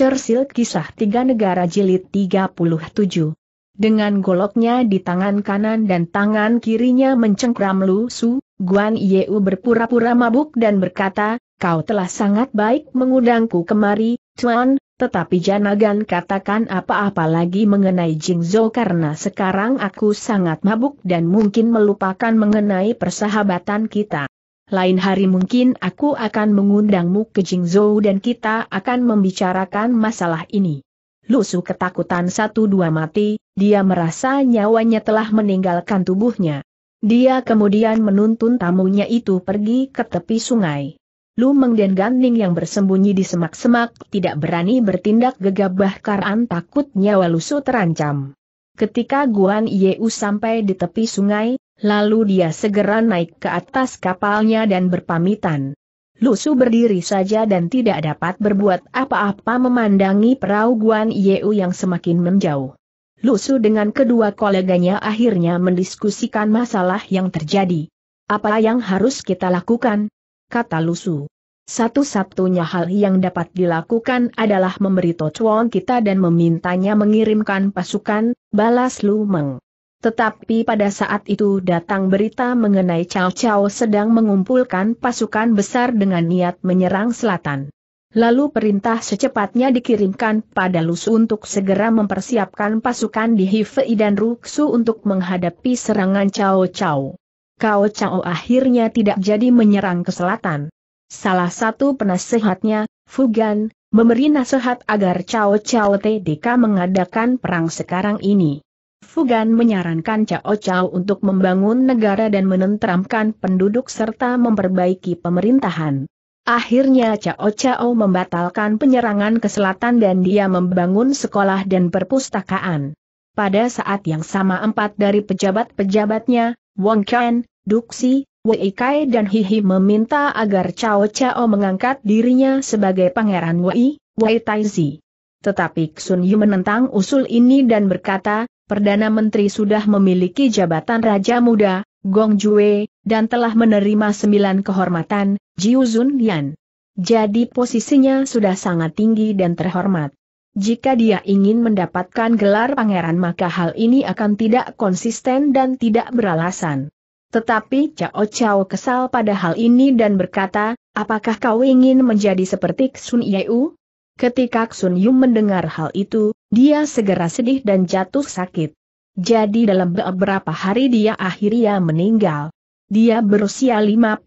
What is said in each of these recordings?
Churchill Kisah Tiga Negara Jilid 37. Dengan goloknya di tangan kanan dan tangan kirinya mencengkram Lu Su, Guan Yeu berpura-pura mabuk dan berkata, Kau telah sangat baik mengundangku kemari, Tuan, tetapi janagan katakan apa-apa lagi mengenai Jingzhou karena sekarang aku sangat mabuk dan mungkin melupakan mengenai persahabatan kita lain hari mungkin aku akan mengundangmu ke Jingzhou dan kita akan membicarakan masalah ini. Lusu ketakutan satu dua mati, dia merasa nyawanya telah meninggalkan tubuhnya. Dia kemudian menuntun tamunya itu pergi ke tepi sungai. Lu dan Ganding yang bersembunyi di semak-semak tidak berani bertindak gegabah karena takut nyawa Lusu terancam. Ketika Guan Yeu sampai di tepi sungai, Lalu dia segera naik ke atas kapalnya dan berpamitan. Lusu berdiri saja dan tidak dapat berbuat apa-apa memandangi perahu Guan Yeu yang semakin menjauh. Lusu dengan kedua koleganya akhirnya mendiskusikan masalah yang terjadi. Apa yang harus kita lakukan? Kata Lusu. Satu-satunya hal yang dapat dilakukan adalah memberi tocuan kita dan memintanya mengirimkan pasukan, balas Lu Meng. Tetapi pada saat itu datang berita mengenai Cao Cao sedang mengumpulkan pasukan besar dengan niat menyerang selatan. Lalu perintah secepatnya dikirimkan pada Lusu untuk segera mempersiapkan pasukan di Hifei dan Ruksu untuk menghadapi serangan Cao Cao. Cao Cao akhirnya tidak jadi menyerang ke selatan. Salah satu penasehatnya, Fugan, memberi nasihat agar Cao Cao TDK mengadakan perang sekarang ini. Fugan menyarankan Cao Cao untuk membangun negara dan menenteramkan penduduk serta memperbaiki pemerintahan. Akhirnya Cao Cao membatalkan penyerangan ke selatan dan dia membangun sekolah dan perpustakaan. Pada saat yang sama empat dari pejabat-pejabatnya, Wong Ken, Duxi, Wei Kai dan Hihi meminta agar Cao Cao mengangkat dirinya sebagai pangeran Wei, Wei Taizi. Tetapi Sun Yu menentang usul ini dan berkata, Perdana Menteri sudah memiliki jabatan Raja Muda, Gong Jue, dan telah menerima sembilan kehormatan, Jiu Zun Yan. Jadi posisinya sudah sangat tinggi dan terhormat. Jika dia ingin mendapatkan gelar pangeran maka hal ini akan tidak konsisten dan tidak beralasan. Tetapi Cao Cao kesal pada hal ini dan berkata, apakah kau ingin menjadi seperti Sun Yeu? Ketika Sun Yu mendengar hal itu, dia segera sedih dan jatuh sakit. Jadi dalam beberapa hari dia akhirnya meninggal. Dia berusia 58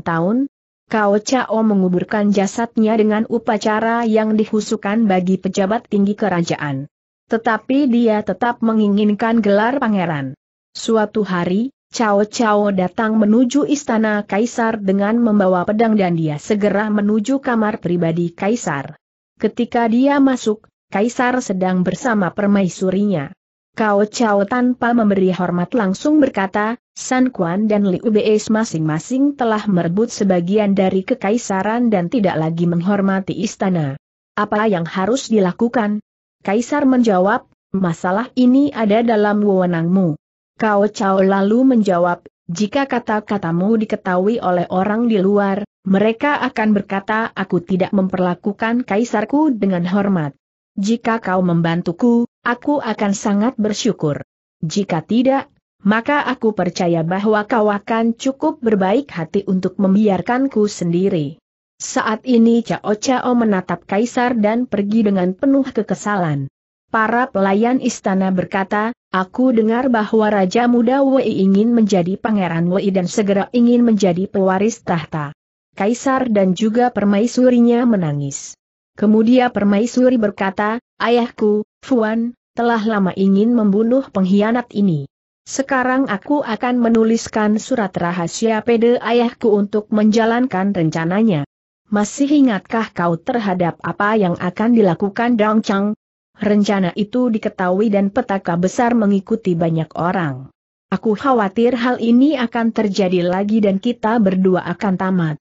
tahun. Kao Chao menguburkan jasadnya dengan upacara yang dihusukan bagi pejabat tinggi kerajaan. Tetapi dia tetap menginginkan gelar pangeran. Suatu hari, Cao Cao datang menuju istana kaisar dengan membawa pedang dan dia segera menuju kamar pribadi kaisar. Ketika dia masuk, Kaisar sedang bersama permaisurinya. Kau Chao tanpa memberi hormat langsung berkata, San Quan dan Liu Beis masing-masing telah merebut sebagian dari kekaisaran dan tidak lagi menghormati istana. Apa yang harus dilakukan? Kaisar menjawab, masalah ini ada dalam wewenangmu. Kau Chao lalu menjawab, jika kata-katamu diketahui oleh orang di luar, mereka akan berkata aku tidak memperlakukan kaisarku dengan hormat. Jika kau membantuku, aku akan sangat bersyukur. Jika tidak, maka aku percaya bahwa kau akan cukup berbaik hati untuk membiarkanku sendiri. Saat ini Cao Cao menatap Kaisar dan pergi dengan penuh kekesalan. Para pelayan istana berkata, aku dengar bahwa Raja Muda Wei ingin menjadi pangeran Wei dan segera ingin menjadi pewaris tahta. Kaisar dan juga permaisurinya menangis. Kemudian permaisuri berkata, Ayahku, Fuan, telah lama ingin membunuh pengkhianat ini. Sekarang aku akan menuliskan surat rahasia pede ayahku untuk menjalankan rencananya. Masih ingatkah kau terhadap apa yang akan dilakukan Dong Chang? Rencana itu diketahui dan petaka besar mengikuti banyak orang. Aku khawatir hal ini akan terjadi lagi dan kita berdua akan tamat.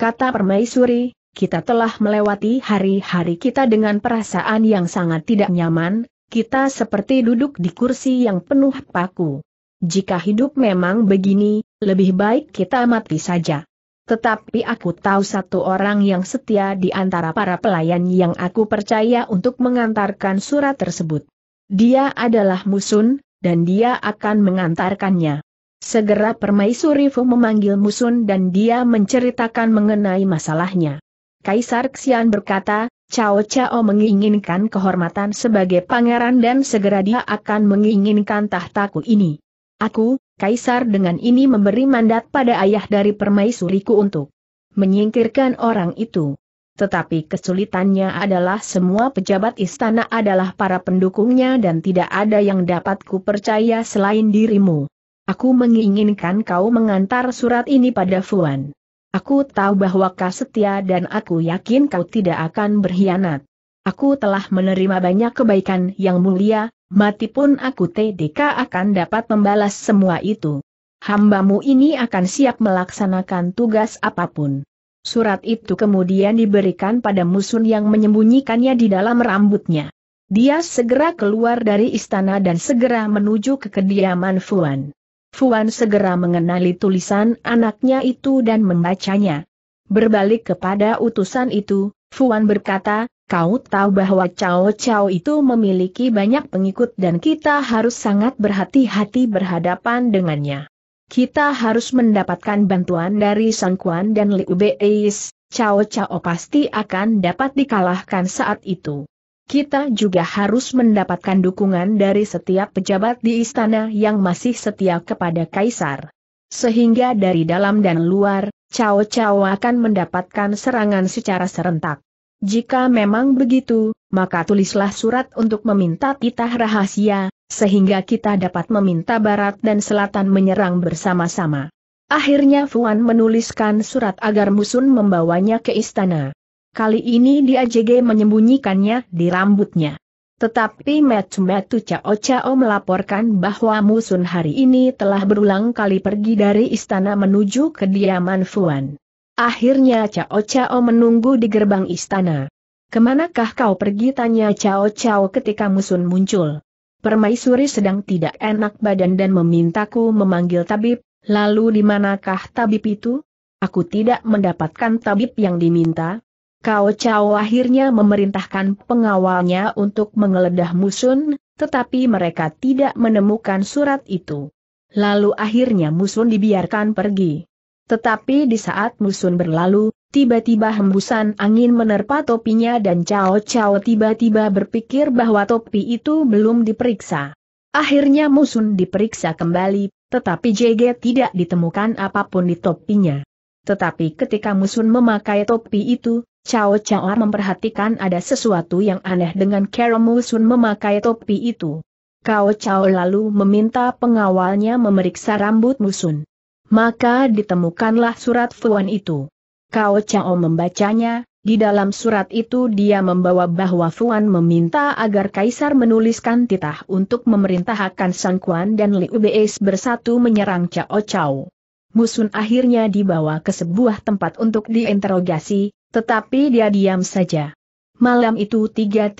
Kata permaisuri, kita telah melewati hari-hari kita dengan perasaan yang sangat tidak nyaman, kita seperti duduk di kursi yang penuh paku. Jika hidup memang begini, lebih baik kita mati saja. Tetapi aku tahu satu orang yang setia di antara para pelayan yang aku percaya untuk mengantarkan surat tersebut. Dia adalah Musun, dan dia akan mengantarkannya. Segera Permaisuri Fu memanggil Musun dan dia menceritakan mengenai masalahnya. Kaisar Xian berkata, Cao Cao menginginkan kehormatan sebagai pangeran dan segera dia akan menginginkan tahtaku ini. Aku, Kaisar dengan ini memberi mandat pada ayah dari permaisuriku untuk menyingkirkan orang itu. Tetapi kesulitannya adalah semua pejabat istana adalah para pendukungnya dan tidak ada yang dapat ku percaya selain dirimu. Aku menginginkan kau mengantar surat ini pada Fuan. Aku tahu bahwa kau setia dan aku yakin kau tidak akan berkhianat. Aku telah menerima banyak kebaikan yang mulia, mati pun aku TDK akan dapat membalas semua itu. Hambamu ini akan siap melaksanakan tugas apapun. Surat itu kemudian diberikan pada musuh yang menyembunyikannya di dalam rambutnya. Dia segera keluar dari istana dan segera menuju ke kediaman Fuan. Fuan segera mengenali tulisan anaknya itu dan membacanya. Berbalik kepada utusan itu, Fuan berkata, kau tahu bahwa Cao Cao itu memiliki banyak pengikut dan kita harus sangat berhati-hati berhadapan dengannya. Kita harus mendapatkan bantuan dari Sang Kuan dan Liu Beis, Cao Cao pasti akan dapat dikalahkan saat itu kita juga harus mendapatkan dukungan dari setiap pejabat di istana yang masih setia kepada Kaisar. Sehingga dari dalam dan luar, Cao Cao akan mendapatkan serangan secara serentak. Jika memang begitu, maka tulislah surat untuk meminta titah rahasia, sehingga kita dapat meminta barat dan selatan menyerang bersama-sama. Akhirnya Fuan menuliskan surat agar Musun membawanya ke istana. Kali ini dia JG menyembunyikannya di rambutnya. Tetapi Metu-Metu Cao Cao melaporkan bahwa Musun hari ini telah berulang kali pergi dari istana menuju kediaman Fuan. Akhirnya Cao Cao menunggu di gerbang istana. Kemanakah kau pergi tanya Cao Cao ketika Musun muncul. Permaisuri sedang tidak enak badan dan memintaku memanggil tabib, lalu di manakah tabib itu? Aku tidak mendapatkan tabib yang diminta, Kao Chao akhirnya memerintahkan pengawalnya untuk mengeledah Musun, tetapi mereka tidak menemukan surat itu. Lalu akhirnya Musun dibiarkan pergi. Tetapi di saat Musun berlalu, tiba-tiba hembusan angin menerpa topinya dan Cao Cao tiba-tiba berpikir bahwa topi itu belum diperiksa. Akhirnya Musun diperiksa kembali, tetapi JG tidak ditemukan apapun di topinya. Tetapi ketika Musun memakai topi itu, Cao Cao memperhatikan ada sesuatu yang aneh dengan Keromu Sun memakai topi itu. Kao Cao lalu meminta pengawalnya memeriksa rambut Musun. Maka ditemukanlah surat Fuan itu. Cao Cao membacanya, di dalam surat itu dia membawa bahwa Fuan meminta agar Kaisar menuliskan titah untuk memerintahkan Sang Kuan dan Liu Beis bersatu menyerang Cao Cao. Musun akhirnya dibawa ke sebuah tempat untuk diinterogasi, tetapi dia diam saja. Malam itu 3.000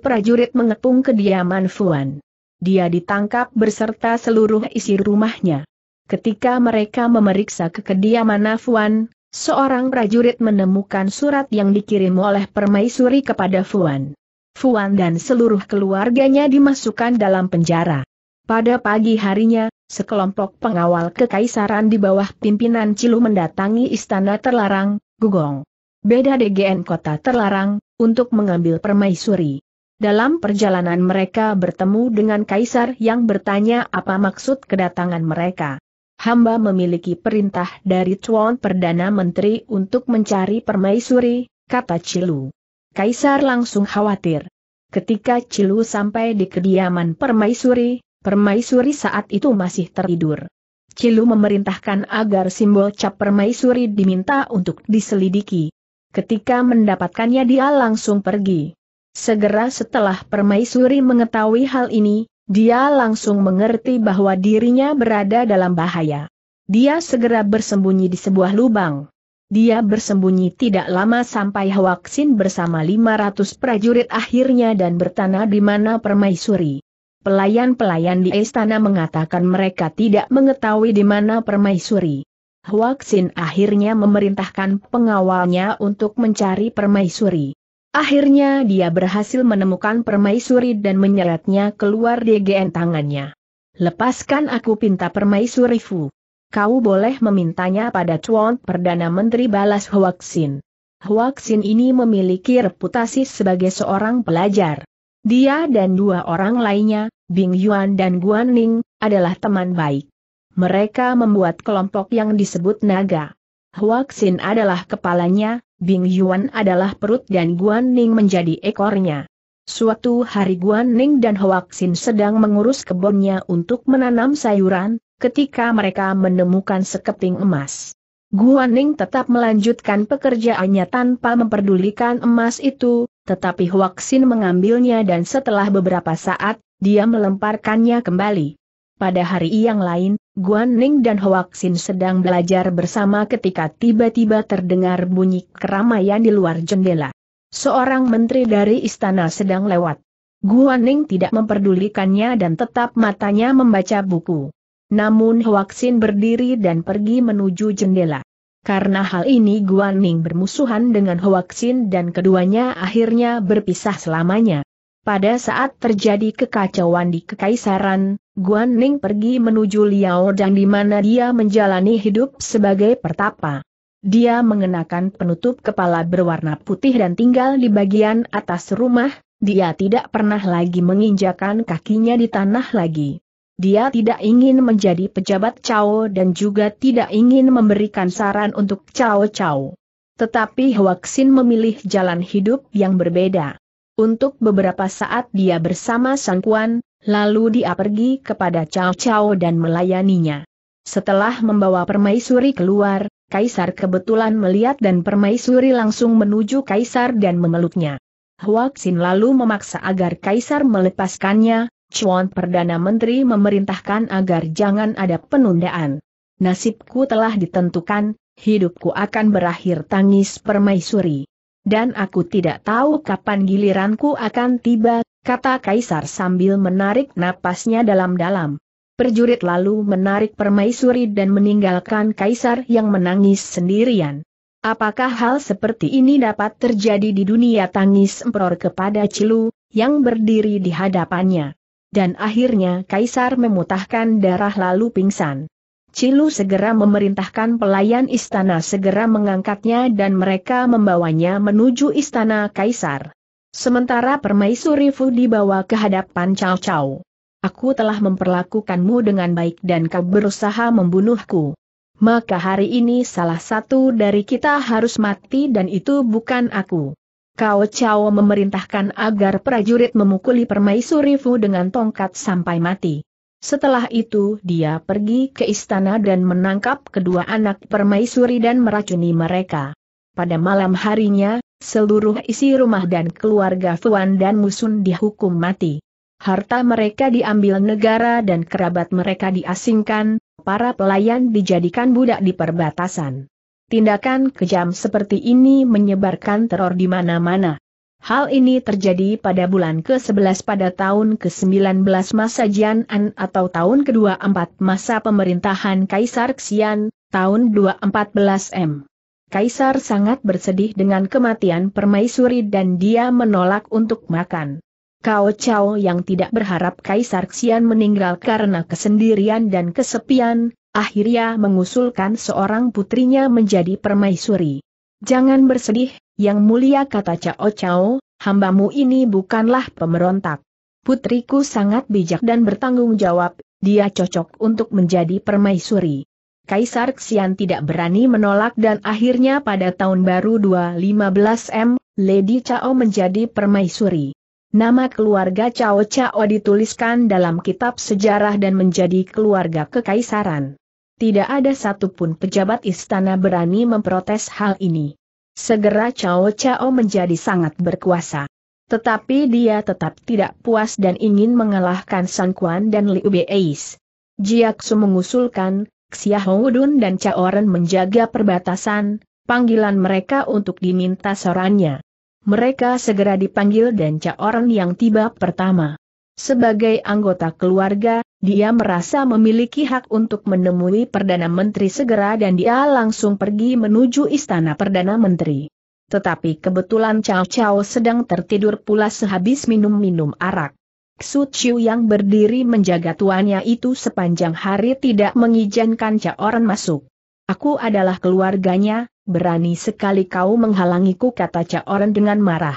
prajurit mengepung kediaman Fuan. Dia ditangkap berserta seluruh isi rumahnya. Ketika mereka memeriksa ke kediaman Fuan, seorang prajurit menemukan surat yang dikirim oleh permaisuri kepada Fuan. Fuan dan seluruh keluarganya dimasukkan dalam penjara. Pada pagi harinya, sekelompok pengawal kekaisaran di bawah pimpinan Cilu mendatangi istana terlarang, Gugong. Beda DGN kota terlarang, untuk mengambil permaisuri. Dalam perjalanan mereka bertemu dengan kaisar yang bertanya apa maksud kedatangan mereka. Hamba memiliki perintah dari Tuan Perdana Menteri untuk mencari permaisuri, kata Cilu. Kaisar langsung khawatir. Ketika Cilu sampai di kediaman permaisuri, permaisuri saat itu masih tertidur. Cilu memerintahkan agar simbol cap permaisuri diminta untuk diselidiki. Ketika mendapatkannya dia langsung pergi. Segera setelah permaisuri mengetahui hal ini, dia langsung mengerti bahwa dirinya berada dalam bahaya. Dia segera bersembunyi di sebuah lubang. Dia bersembunyi tidak lama sampai Hwaksin bersama 500 prajurit akhirnya dan bertanah di mana permaisuri. Pelayan-pelayan di istana mengatakan mereka tidak mengetahui di mana permaisuri. Huaxin akhirnya memerintahkan pengawalnya untuk mencari permaisuri. Akhirnya dia berhasil menemukan permaisuri dan menyeretnya keluar DGN tangannya. Lepaskan aku pinta permaisuri Fu. Kau boleh memintanya pada Chuan Perdana Menteri balas Huaxin. Huaxin ini memiliki reputasi sebagai seorang pelajar. Dia dan dua orang lainnya, Bing Yuan dan Guan Ning, adalah teman baik. Mereka membuat kelompok yang disebut naga. Huaxin adalah kepalanya, Bing Yuan adalah perut dan Guan Ning menjadi ekornya. Suatu hari Guan Ning dan Huaxin sedang mengurus kebunnya untuk menanam sayuran, ketika mereka menemukan sekeping emas. Guan Ning tetap melanjutkan pekerjaannya tanpa memperdulikan emas itu, tetapi Huaxin mengambilnya dan setelah beberapa saat, dia melemparkannya kembali. Pada hari yang lain, Guan Ning dan Hoaksin sedang belajar bersama ketika tiba-tiba terdengar bunyi keramaian di luar jendela. Seorang menteri dari istana sedang lewat. Guan Ning tidak memperdulikannya dan tetap matanya membaca buku. Namun Hoaksin berdiri dan pergi menuju jendela. Karena hal ini Guan Ning bermusuhan dengan Hoaksin dan keduanya akhirnya berpisah selamanya. Pada saat terjadi kekacauan di kekaisaran, Guan Ning pergi menuju Liao dan di mana dia menjalani hidup sebagai pertapa. Dia mengenakan penutup kepala berwarna putih dan tinggal di bagian atas rumah, dia tidak pernah lagi menginjakan kakinya di tanah lagi. Dia tidak ingin menjadi pejabat Cao dan juga tidak ingin memberikan saran untuk Cao Cao. Tetapi Huaxin memilih jalan hidup yang berbeda. Untuk beberapa saat dia bersama Sang Kuan, lalu dia pergi kepada Cao Cao dan melayaninya. Setelah membawa permaisuri keluar, Kaisar kebetulan melihat dan permaisuri langsung menuju Kaisar dan memeluknya. Huaxin lalu memaksa agar Kaisar melepaskannya, Chuan Perdana Menteri memerintahkan agar jangan ada penundaan. Nasibku telah ditentukan, hidupku akan berakhir tangis permaisuri dan aku tidak tahu kapan giliranku akan tiba, kata Kaisar sambil menarik napasnya dalam-dalam. Perjurit lalu menarik permaisuri dan meninggalkan kaisar yang menangis sendirian. Apakah hal seperti ini dapat terjadi di dunia tangis emperor kepada Cilu, yang berdiri di hadapannya? Dan akhirnya kaisar memutahkan darah lalu pingsan. Cilu segera memerintahkan pelayan istana segera mengangkatnya dan mereka membawanya menuju istana kaisar. Sementara permaisuri Fu dibawa ke hadapan Cao Cao. Aku telah memperlakukanmu dengan baik dan kau berusaha membunuhku. Maka hari ini salah satu dari kita harus mati dan itu bukan aku. Cao Cao memerintahkan agar prajurit memukuli permaisuri Fu dengan tongkat sampai mati. Setelah itu dia pergi ke istana dan menangkap kedua anak permaisuri dan meracuni mereka. Pada malam harinya, seluruh isi rumah dan keluarga Fuan dan Musun dihukum mati. Harta mereka diambil negara dan kerabat mereka diasingkan, para pelayan dijadikan budak di perbatasan. Tindakan kejam seperti ini menyebarkan teror di mana-mana. Hal ini terjadi pada bulan ke-11 pada tahun ke-19 masa Jian'an atau tahun ke-24 masa pemerintahan Kaisar Xian, tahun 214 M. Kaisar sangat bersedih dengan kematian permaisuri dan dia menolak untuk makan. Cao Cao yang tidak berharap Kaisar Xian meninggal karena kesendirian dan kesepian, akhirnya mengusulkan seorang putrinya menjadi permaisuri. Jangan bersedih, yang mulia kata Cao Cao, hambamu ini bukanlah pemberontak. Putriku sangat bijak dan bertanggung jawab, dia cocok untuk menjadi permaisuri. Kaisar Xian tidak berani menolak dan akhirnya pada tahun baru 215M, Lady Cao menjadi permaisuri. Nama keluarga Cao Cao dituliskan dalam kitab sejarah dan menjadi keluarga kekaisaran. Tidak ada satupun pejabat istana berani memprotes hal ini. Segera Cao Cao menjadi sangat berkuasa. Tetapi dia tetap tidak puas dan ingin mengalahkan Sang Quan dan Liu Beis. Jiaksu mengusulkan, Xia Houdun dan Ren menjaga perbatasan, panggilan mereka untuk diminta sorannya. Mereka segera dipanggil dan Ren yang tiba pertama. Sebagai anggota keluarga, dia merasa memiliki hak untuk menemui Perdana Menteri segera dan dia langsung pergi menuju istana Perdana Menteri. Tetapi kebetulan Cao Cao sedang tertidur pula sehabis minum-minum arak. Xu Chiu yang berdiri menjaga tuannya itu sepanjang hari tidak mengizinkan Caoran masuk. Aku adalah keluarganya, berani sekali kau menghalangiku kata Cao Caoran dengan marah.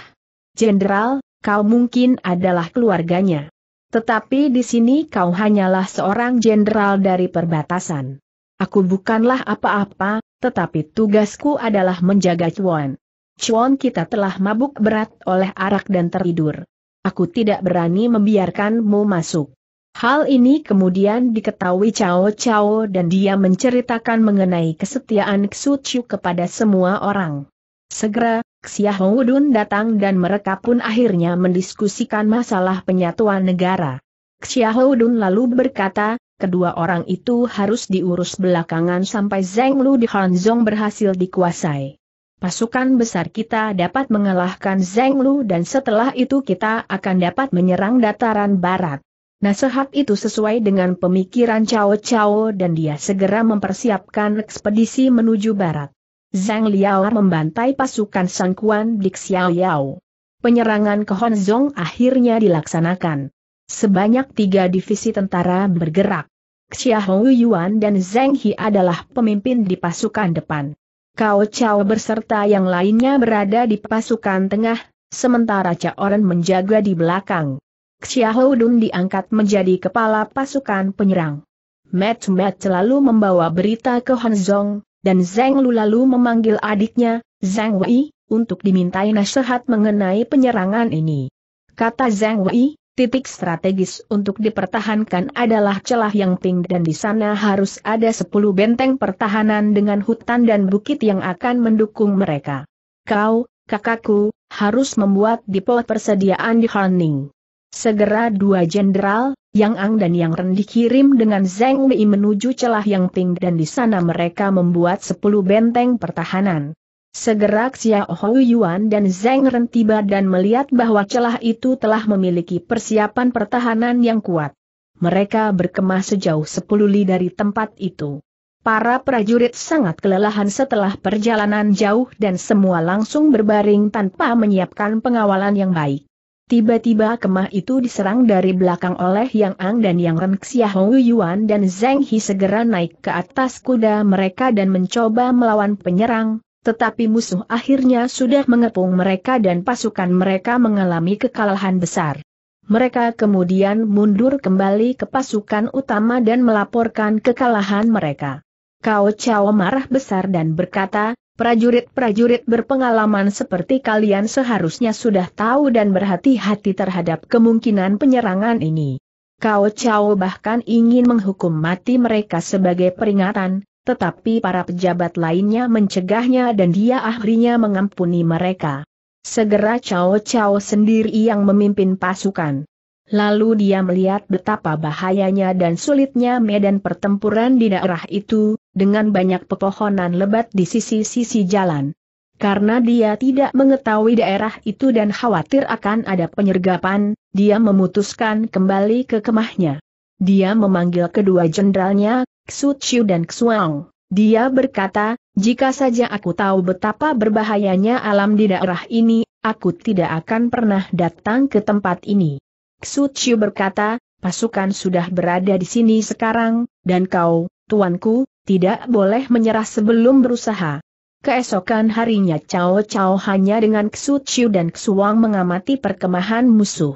Jenderal, kau mungkin adalah keluarganya. Tetapi di sini kau hanyalah seorang jenderal dari perbatasan. Aku bukanlah apa-apa, tetapi tugasku adalah menjaga Chuan. Chuan kita telah mabuk berat oleh arak dan tertidur. Aku tidak berani membiarkanmu masuk. Hal ini kemudian diketahui Cao Cao dan dia menceritakan mengenai kesetiaan Xu Chu kepada semua orang. Segera, Xiahou Dun datang dan mereka pun akhirnya mendiskusikan masalah penyatuan negara. Xiahou Dun lalu berkata, kedua orang itu harus diurus belakangan sampai Zheng Lu di Hanzong berhasil dikuasai. Pasukan besar kita dapat mengalahkan Zheng Lu dan setelah itu kita akan dapat menyerang dataran barat. Nasihat itu sesuai dengan pemikiran Cao Cao dan dia segera mempersiapkan ekspedisi menuju barat. Zhang Liao membantai pasukan Sangkuan Kuan Xiao Yao. Penyerangan ke Honzong akhirnya dilaksanakan. Sebanyak tiga divisi tentara bergerak. Xiahou Yuan dan Zhang He adalah pemimpin di pasukan depan. Cao Chao berserta yang lainnya berada di pasukan tengah, sementara Cao Ren menjaga di belakang. Xiahou Dun diangkat menjadi kepala pasukan penyerang. Matt Matt selalu membawa berita ke Honzong dan Zeng Lu lalu memanggil adiknya, Zeng Wei, untuk dimintai nasihat mengenai penyerangan ini. Kata Zeng Wei, titik strategis untuk dipertahankan adalah celah yang ping dan di sana harus ada 10 benteng pertahanan dengan hutan dan bukit yang akan mendukung mereka. Kau, kakakku, harus membuat depot persediaan di Haning. Segera dua jenderal, Yang Ang dan Yang Ren dikirim dengan Zeng Wei menuju celah Yang Ting dan di sana mereka membuat sepuluh benteng pertahanan. Segera Xia Hou Yuan dan Zeng Ren tiba dan melihat bahwa celah itu telah memiliki persiapan pertahanan yang kuat. Mereka berkemah sejauh sepuluh li dari tempat itu. Para prajurit sangat kelelahan setelah perjalanan jauh dan semua langsung berbaring tanpa menyiapkan pengawalan yang baik. Tiba-tiba kemah itu diserang dari belakang oleh Yang Ang dan Yang Ren Xiahou Yuan dan Zheng He segera naik ke atas kuda mereka dan mencoba melawan penyerang, tetapi musuh akhirnya sudah mengepung mereka dan pasukan mereka mengalami kekalahan besar. Mereka kemudian mundur kembali ke pasukan utama dan melaporkan kekalahan mereka. Kao Chao marah besar dan berkata, Prajurit-prajurit berpengalaman seperti kalian seharusnya sudah tahu dan berhati-hati terhadap kemungkinan penyerangan ini. Kau Chao bahkan ingin menghukum mati mereka sebagai peringatan, tetapi para pejabat lainnya mencegahnya dan dia akhirnya mengampuni mereka. Segera Chao Chao sendiri yang memimpin pasukan. Lalu dia melihat betapa bahayanya dan sulitnya medan pertempuran di daerah itu, dengan banyak pepohonan lebat di sisi-sisi jalan. Karena dia tidak mengetahui daerah itu dan khawatir akan ada penyergapan, dia memutuskan kembali ke kemahnya. Dia memanggil kedua jenderalnya, Xu Chiu dan Xuang. Dia berkata, jika saja aku tahu betapa berbahayanya alam di daerah ini, aku tidak akan pernah datang ke tempat ini. Xu Chiu berkata, pasukan sudah berada di sini sekarang, dan kau, tuanku, tidak boleh menyerah sebelum berusaha. Keesokan harinya Cao Cao hanya dengan Ksu Chiu dan Ksuang mengamati perkemahan musuh.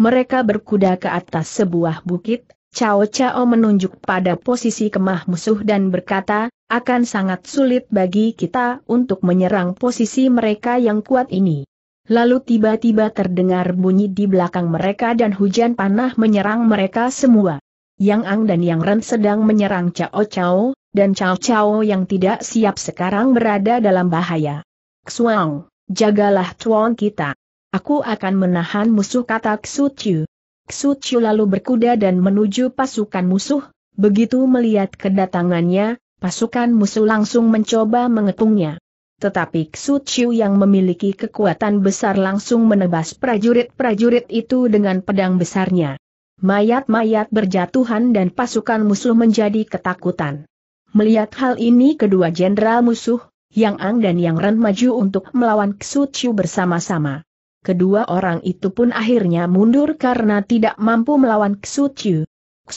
Mereka berkuda ke atas sebuah bukit, Cao Cao menunjuk pada posisi kemah musuh dan berkata, akan sangat sulit bagi kita untuk menyerang posisi mereka yang kuat ini. Lalu tiba-tiba terdengar bunyi di belakang mereka dan hujan panah menyerang mereka semua. Yang Ang dan Yang Ren sedang menyerang Cao Cao, dan Cao Cao yang tidak siap sekarang berada dalam bahaya. Xuang, jagalah tuan kita. Aku akan menahan musuh kata Xu Chu. Xu Chu lalu berkuda dan menuju pasukan musuh, begitu melihat kedatangannya, pasukan musuh langsung mencoba mengepungnya. Tetapi Xu Chu yang memiliki kekuatan besar langsung menebas prajurit-prajurit itu dengan pedang besarnya mayat-mayat berjatuhan dan pasukan musuh menjadi ketakutan. Melihat hal ini kedua jenderal musuh, Yang Ang dan Yang Ren maju untuk melawan Xu Chu bersama-sama. Kedua orang itu pun akhirnya mundur karena tidak mampu melawan Xu Chu.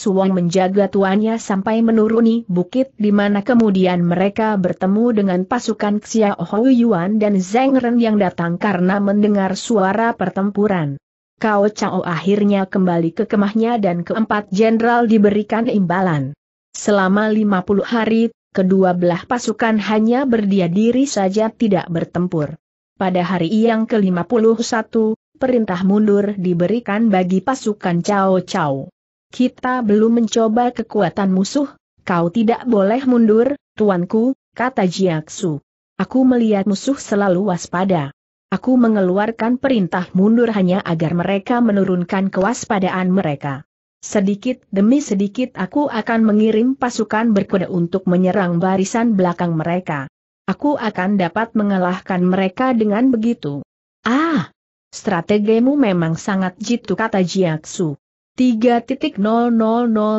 Wang menjaga tuannya sampai menuruni bukit di mana kemudian mereka bertemu dengan pasukan Xiao Yuan dan Zheng Ren yang datang karena mendengar suara pertempuran. Kao Chao akhirnya kembali ke kemahnya dan keempat jenderal diberikan imbalan. Selama 50 hari, kedua belah pasukan hanya berdia diri saja tidak bertempur. Pada hari yang ke-51, perintah mundur diberikan bagi pasukan Cao Cao. Kita belum mencoba kekuatan musuh, kau tidak boleh mundur, tuanku, kata Jiaksu. Aku melihat musuh selalu waspada. Aku mengeluarkan perintah mundur hanya agar mereka menurunkan kewaspadaan mereka. Sedikit demi sedikit aku akan mengirim pasukan berkuda untuk menyerang barisan belakang mereka. Aku akan dapat mengalahkan mereka dengan begitu. Ah! Strategimu memang sangat jitu kata Jiaksu. 3.000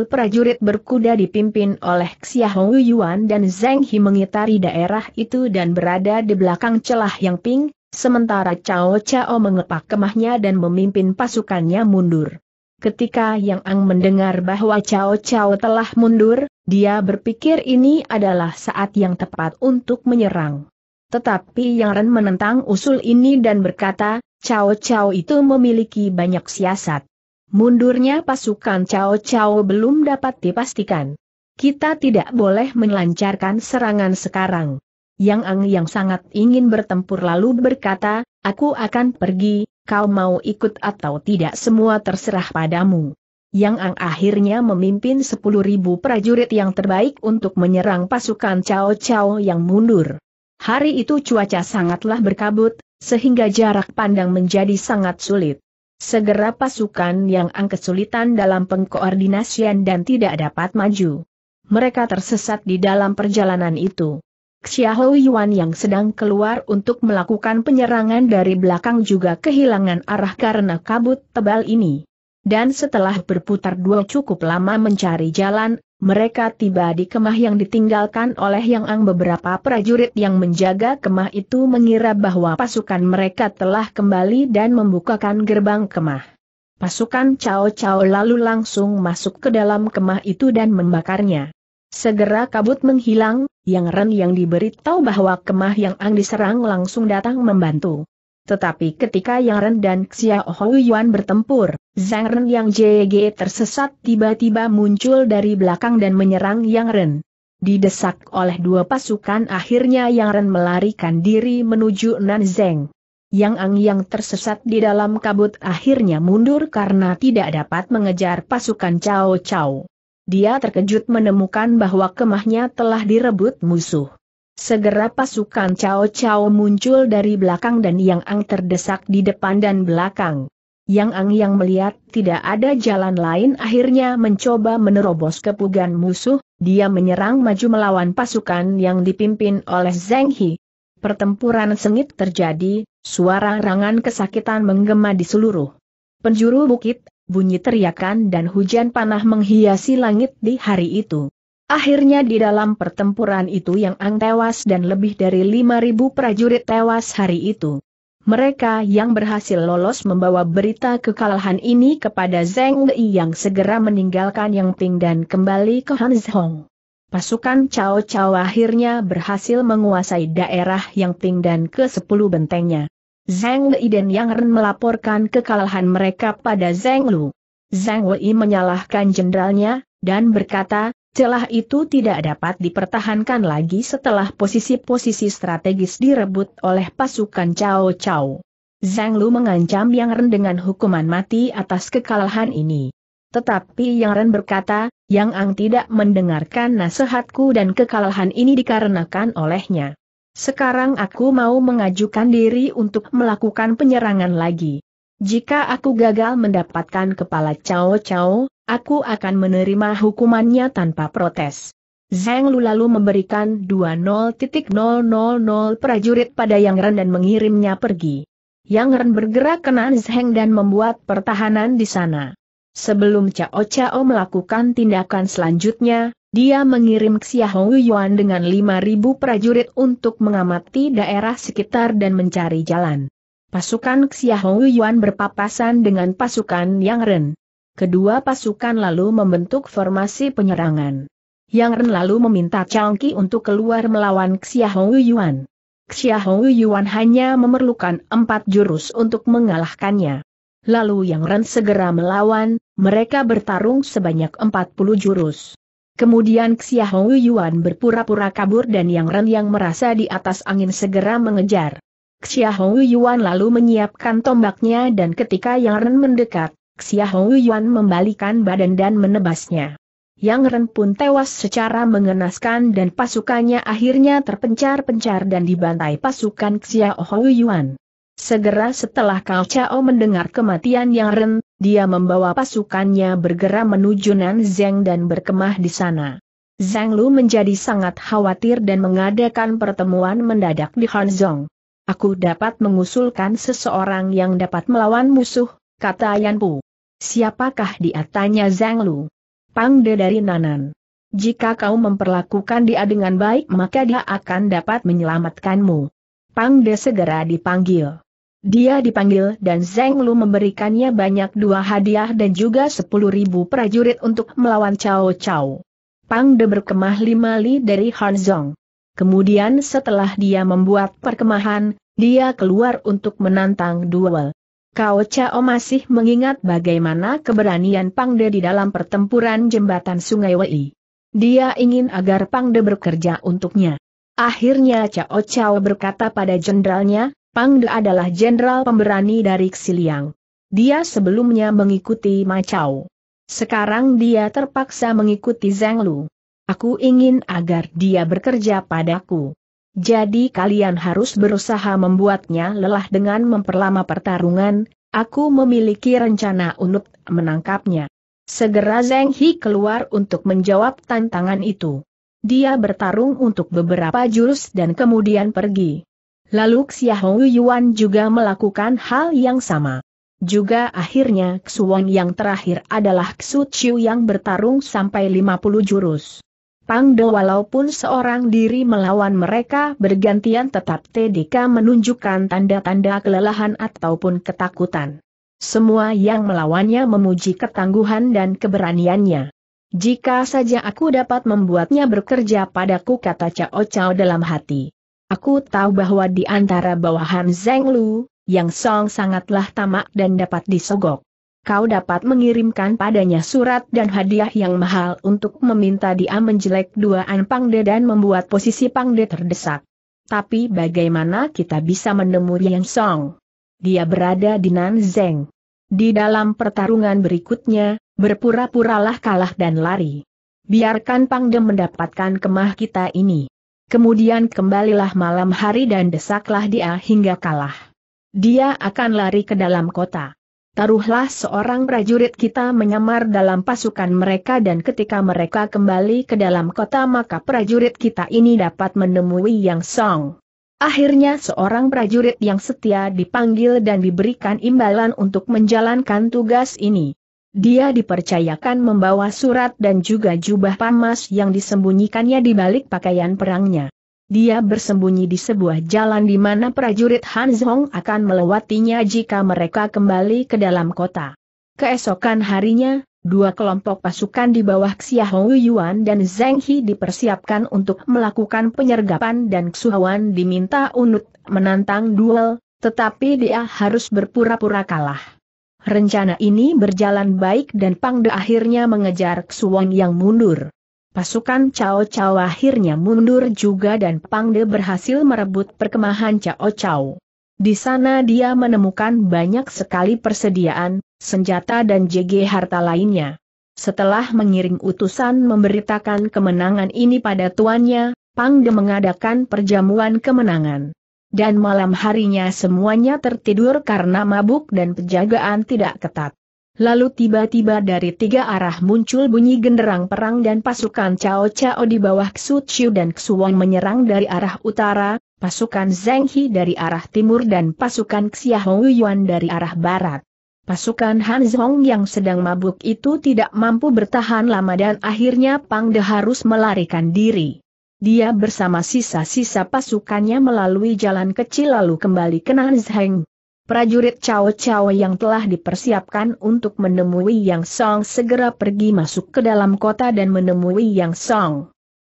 prajurit berkuda dipimpin oleh Xiahou Yuan dan Zheng He mengitari daerah itu dan berada di belakang celah yang pink, Sementara Cao Cao mengepak kemahnya dan memimpin pasukannya mundur. Ketika Yang Ang mendengar bahwa Cao Cao telah mundur, dia berpikir ini adalah saat yang tepat untuk menyerang. Tetapi Yang Ren menentang usul ini dan berkata, Cao Cao itu memiliki banyak siasat. Mundurnya pasukan Cao Cao belum dapat dipastikan. Kita tidak boleh melancarkan serangan sekarang. Yang Ang yang sangat ingin bertempur lalu berkata, aku akan pergi, kau mau ikut atau tidak semua terserah padamu. Yang Ang akhirnya memimpin 10.000 prajurit yang terbaik untuk menyerang pasukan Cao Cao yang mundur. Hari itu cuaca sangatlah berkabut, sehingga jarak pandang menjadi sangat sulit. Segera pasukan yang ang kesulitan dalam pengkoordinasian dan tidak dapat maju. Mereka tersesat di dalam perjalanan itu. Xiao Yuan yang sedang keluar untuk melakukan penyerangan dari belakang juga kehilangan arah karena kabut tebal ini. Dan setelah berputar dua cukup lama mencari jalan, mereka tiba di kemah yang ditinggalkan oleh Yang Ang beberapa prajurit yang menjaga kemah itu mengira bahwa pasukan mereka telah kembali dan membukakan gerbang kemah. Pasukan Cao Cao lalu langsung masuk ke dalam kemah itu dan membakarnya. Segera kabut menghilang, yang Ren yang diberitahu bahwa kemah yang Ang diserang langsung datang membantu. Tetapi ketika Yang Ren dan Xiao Yuan bertempur, Zhang Ren yang JG tersesat tiba-tiba muncul dari belakang dan menyerang Yang Ren. Didesak oleh dua pasukan akhirnya Yang Ren melarikan diri menuju Nan Zeng. Yang Ang yang tersesat di dalam kabut akhirnya mundur karena tidak dapat mengejar pasukan Cao Cao dia terkejut menemukan bahwa kemahnya telah direbut musuh. Segera pasukan Cao Cao muncul dari belakang dan Yang Ang terdesak di depan dan belakang. Yang Ang yang melihat tidak ada jalan lain akhirnya mencoba menerobos kepugan musuh, dia menyerang maju melawan pasukan yang dipimpin oleh Zheng He. Pertempuran sengit terjadi, suara rangan kesakitan menggema di seluruh penjuru bukit, bunyi teriakan dan hujan panah menghiasi langit di hari itu. Akhirnya di dalam pertempuran itu yang Ang tewas dan lebih dari 5.000 prajurit tewas hari itu. Mereka yang berhasil lolos membawa berita kekalahan ini kepada Zeng Dei yang segera meninggalkan Yang Ping dan kembali ke Hanzhong. Pasukan Cao Cao akhirnya berhasil menguasai daerah Yang Ping dan ke-10 bentengnya. Zhang Lei dan Yang Ren melaporkan kekalahan mereka pada Zhang Lu. Zhang Wei menyalahkan jenderalnya, dan berkata, celah itu tidak dapat dipertahankan lagi setelah posisi-posisi strategis direbut oleh pasukan Cao Cao. Zhang Lu mengancam Yang Ren dengan hukuman mati atas kekalahan ini. Tetapi Yang Ren berkata, Yang Ang tidak mendengarkan nasihatku dan kekalahan ini dikarenakan olehnya. Sekarang aku mau mengajukan diri untuk melakukan penyerangan lagi. Jika aku gagal mendapatkan kepala Cao Cao, aku akan menerima hukumannya tanpa protes. Zeng Lu lalu memberikan 20.000 prajurit pada Yang Ren dan mengirimnya pergi. Yang Ren bergerak kena Zeng dan membuat pertahanan di sana. Sebelum Cao Cao melakukan tindakan selanjutnya, dia mengirim Xiahou Yuan dengan 5.000 prajurit untuk mengamati daerah sekitar dan mencari jalan. Pasukan Xiahou Yuan berpapasan dengan pasukan Yang Ren. Kedua pasukan lalu membentuk formasi penyerangan. Yang Ren lalu meminta Changqi untuk keluar melawan Xiahou Yuan. Xiahou Yuan hanya memerlukan empat jurus untuk mengalahkannya. Lalu Yang Ren segera melawan, mereka bertarung sebanyak 40 jurus. Kemudian Xiahou Yuan berpura-pura kabur dan Yang Ren yang merasa di atas angin segera mengejar. Xiahou Yuan lalu menyiapkan tombaknya dan ketika Yang Ren mendekat, Xiahou Yuan membalikan badan dan menebasnya. Yang Ren pun tewas secara mengenaskan dan pasukannya akhirnya terpencar-pencar dan dibantai pasukan Xiahou Yuan. Segera setelah Kau Chao mendengar kematian Yang Ren, dia membawa pasukannya bergerak menuju Nan Nanzeng dan berkemah di sana. Zhang Lu menjadi sangat khawatir dan mengadakan pertemuan mendadak di Hanzong. Aku dapat mengusulkan seseorang yang dapat melawan musuh, kata Yan Pu. Siapakah dia tanya Zhang Lu? Pangde dari Nanan. Jika kau memperlakukan dia dengan baik maka dia akan dapat menyelamatkanmu. Pang De segera dipanggil. Dia dipanggil dan Zeng Lu memberikannya banyak dua hadiah dan juga sepuluh ribu prajurit untuk melawan Cao Cao. Pang De berkemah lima li dari Hanzong. Kemudian setelah dia membuat perkemahan, dia keluar untuk menantang duel. Cao Cao masih mengingat bagaimana keberanian Pang De di dalam pertempuran jembatan Sungai Wei. Dia ingin agar Pang De bekerja untuknya. Akhirnya Cao Cao berkata pada jenderalnya, Pang De adalah jenderal pemberani dari Xiliang. Dia sebelumnya mengikuti Ma Cao. Sekarang dia terpaksa mengikuti Zhang Lu. Aku ingin agar dia bekerja padaku. Jadi kalian harus berusaha membuatnya lelah dengan memperlama pertarungan, aku memiliki rencana untuk menangkapnya. Segera Zheng He keluar untuk menjawab tantangan itu. Dia bertarung untuk beberapa jurus dan kemudian pergi. Lalu Xiahong Yuan juga melakukan hal yang sama. Juga akhirnya Xuan yang terakhir adalah Xu Chiu yang bertarung sampai 50 jurus. Pang Do walaupun seorang diri melawan mereka bergantian tetap TDK menunjukkan tanda-tanda kelelahan ataupun ketakutan. Semua yang melawannya memuji ketangguhan dan keberaniannya. Jika saja aku dapat membuatnya bekerja padaku kata Cao Cao dalam hati. Aku tahu bahwa di antara bawahan Zeng Lu, yang Song sangatlah tamak dan dapat disogok. Kau dapat mengirimkan padanya surat dan hadiah yang mahal untuk meminta dia menjelek dua duaan Pangde dan membuat posisi Pangde terdesak. Tapi bagaimana kita bisa menemui Yang Song? Dia berada di Nan Zeng. Di dalam pertarungan berikutnya, berpura-puralah kalah dan lari. Biarkan Pangdem mendapatkan kemah kita ini. Kemudian kembalilah malam hari dan desaklah dia hingga kalah. Dia akan lari ke dalam kota. Taruhlah seorang prajurit kita menyamar dalam pasukan mereka dan ketika mereka kembali ke dalam kota maka prajurit kita ini dapat menemui Yang Song. Akhirnya seorang prajurit yang setia dipanggil dan diberikan imbalan untuk menjalankan tugas ini. Dia dipercayakan membawa surat dan juga jubah pamas yang disembunyikannya di balik pakaian perangnya. Dia bersembunyi di sebuah jalan di mana prajurit Han Zhong akan melewatinya jika mereka kembali ke dalam kota. Keesokan harinya, dua kelompok pasukan di bawah Xiahou Yuan dan Zheng He dipersiapkan untuk melakukan penyergapan dan Huan diminta unut menantang duel, tetapi dia harus berpura-pura kalah. Rencana ini berjalan baik dan Pangde akhirnya mengejar Xuan yang mundur. Pasukan Cao Cao akhirnya mundur juga dan Pangde berhasil merebut perkemahan Cao Cao. Di sana dia menemukan banyak sekali persediaan, senjata dan JG harta lainnya. Setelah mengiring utusan memberitakan kemenangan ini pada tuannya, Pangde mengadakan perjamuan kemenangan dan malam harinya semuanya tertidur karena mabuk dan penjagaan tidak ketat. Lalu tiba-tiba dari tiga arah muncul bunyi genderang perang dan pasukan Cao Cao di bawah Xu Chiu dan Xu Wang menyerang dari arah utara, pasukan Zheng He dari arah timur dan pasukan Xia Hong Yuan dari arah barat. Pasukan Han Zhong yang sedang mabuk itu tidak mampu bertahan lama dan akhirnya Pang De harus melarikan diri. Dia bersama sisa-sisa pasukannya melalui jalan kecil lalu kembali ke Nanzheng. Prajurit Cao Cao yang telah dipersiapkan untuk menemui Yang Song segera pergi masuk ke dalam kota dan menemui Yang Song.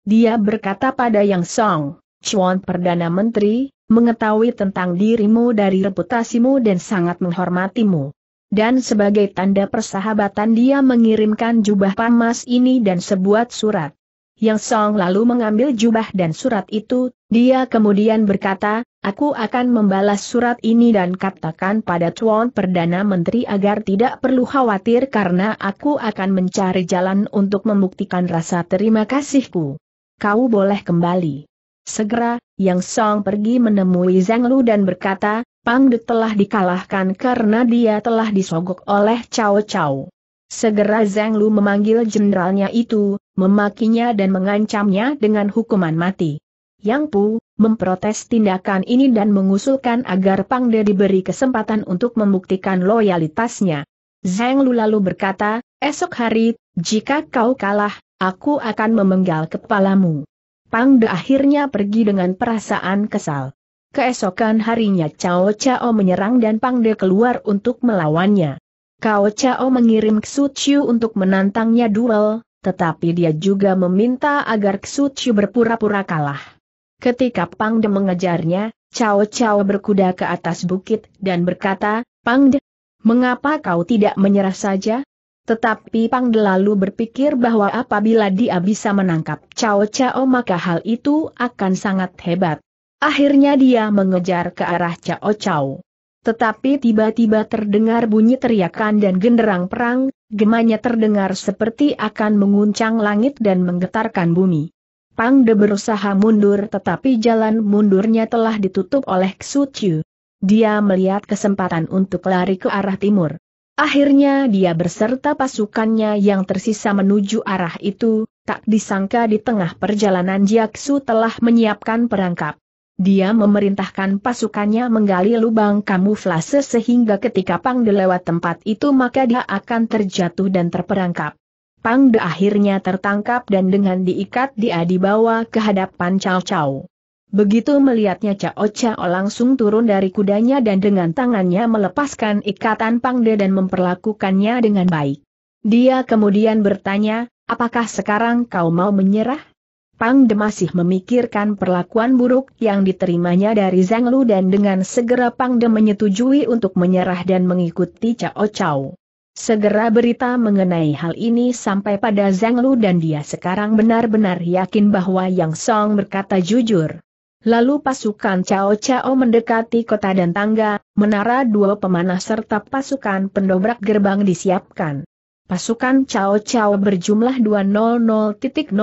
Dia berkata pada Yang Song, Chuan Perdana Menteri, mengetahui tentang dirimu dari reputasimu dan sangat menghormatimu. Dan sebagai tanda persahabatan dia mengirimkan jubah pamas ini dan sebuah surat. Yang Song lalu mengambil jubah dan surat itu, dia kemudian berkata, aku akan membalas surat ini dan katakan pada Tuan Perdana Menteri agar tidak perlu khawatir karena aku akan mencari jalan untuk membuktikan rasa terima kasihku. Kau boleh kembali. Segera, Yang Song pergi menemui Zhang Lu dan berkata, Pang De telah dikalahkan karena dia telah disogok oleh Cao Cao. Segera Zhang Lu memanggil jenderalnya itu, memakinya dan mengancamnya dengan hukuman mati. Yang Pu, memprotes tindakan ini dan mengusulkan agar Pang Pangde diberi kesempatan untuk membuktikan loyalitasnya. Zhang Lu lalu berkata, esok hari, jika kau kalah, aku akan memenggal kepalamu. Pangde akhirnya pergi dengan perasaan kesal. Keesokan harinya Cao Cao menyerang dan Pangde keluar untuk melawannya. Cao Cao mengirim Xu Chiu untuk menantangnya duel, tetapi dia juga meminta agar Ksucu berpura-pura kalah. Ketika Pangde mengejarnya, Cao Cao berkuda ke atas bukit dan berkata, Pangde, mengapa kau tidak menyerah saja? Tetapi Pangde lalu berpikir bahwa apabila dia bisa menangkap Cao Cao maka hal itu akan sangat hebat. Akhirnya dia mengejar ke arah Cao Cao. Tetapi tiba-tiba terdengar bunyi teriakan dan genderang perang, gemanya terdengar seperti akan menguncang langit dan menggetarkan bumi. Pang De berusaha mundur tetapi jalan mundurnya telah ditutup oleh Xu Chiu. Dia melihat kesempatan untuk lari ke arah timur. Akhirnya dia berserta pasukannya yang tersisa menuju arah itu, tak disangka di tengah perjalanan Jiaksu telah menyiapkan perangkap. Dia memerintahkan pasukannya menggali lubang kamuflase sehingga ketika Pang De lewat tempat itu maka dia akan terjatuh dan terperangkap. Pang De akhirnya tertangkap dan dengan diikat dia dibawa ke hadapan Cao Cao. Begitu melihatnya Cao Cao langsung turun dari kudanya dan dengan tangannya melepaskan ikatan Pang De dan memperlakukannya dengan baik. Dia kemudian bertanya, apakah sekarang kau mau menyerah? Pang De masih memikirkan perlakuan buruk yang diterimanya dari Zhang Lu dan dengan segera Pang De menyetujui untuk menyerah dan mengikuti Cao Cao. Segera berita mengenai hal ini sampai pada Zhang Lu dan dia sekarang benar-benar yakin bahwa Yang Song berkata jujur. Lalu pasukan Cao Cao mendekati kota dan tangga, menara dua pemanah serta pasukan pendobrak gerbang disiapkan. Pasukan Cao Cao berjumlah 200.000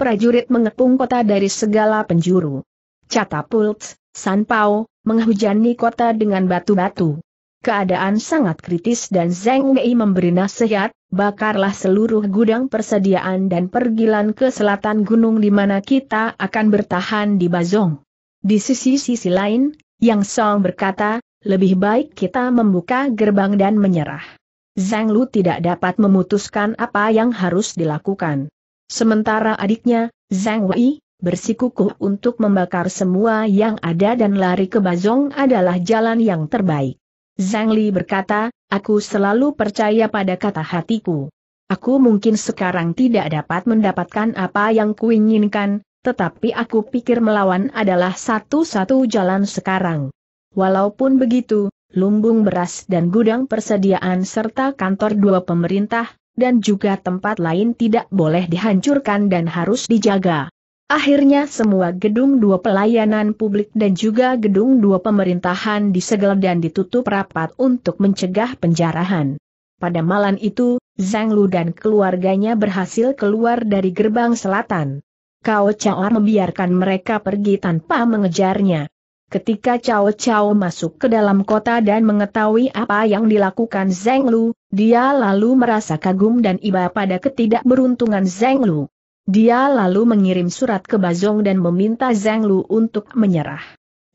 prajurit mengepung kota dari segala penjuru. Catapult, San Pao, menghujani kota dengan batu-batu. Keadaan sangat kritis dan Zeng Wei memberi nasihat, bakarlah seluruh gudang persediaan dan pergilan ke selatan gunung di mana kita akan bertahan di Bazong. Di sisi-sisi lain, Yang Song berkata, lebih baik kita membuka gerbang dan menyerah. Zhang Lu tidak dapat memutuskan apa yang harus dilakukan. Sementara adiknya, Zhang Wei, bersikukuh untuk membakar semua yang ada dan lari ke Bazong adalah jalan yang terbaik. Zhang Li berkata, aku selalu percaya pada kata hatiku. Aku mungkin sekarang tidak dapat mendapatkan apa yang kuinginkan, tetapi aku pikir melawan adalah satu-satu jalan sekarang. Walaupun begitu, lumbung beras dan gudang persediaan serta kantor dua pemerintah, dan juga tempat lain tidak boleh dihancurkan dan harus dijaga. Akhirnya semua gedung dua pelayanan publik dan juga gedung dua pemerintahan disegel dan ditutup rapat untuk mencegah penjarahan. Pada malam itu, Zhang Lu dan keluarganya berhasil keluar dari gerbang selatan. Kao Chao membiarkan mereka pergi tanpa mengejarnya. Ketika Cao Cao masuk ke dalam kota dan mengetahui apa yang dilakukan Zeng Lu, dia lalu merasa kagum dan iba pada ketidakberuntungan Zeng Lu. Dia lalu mengirim surat ke Bazong dan meminta Zeng Lu untuk menyerah.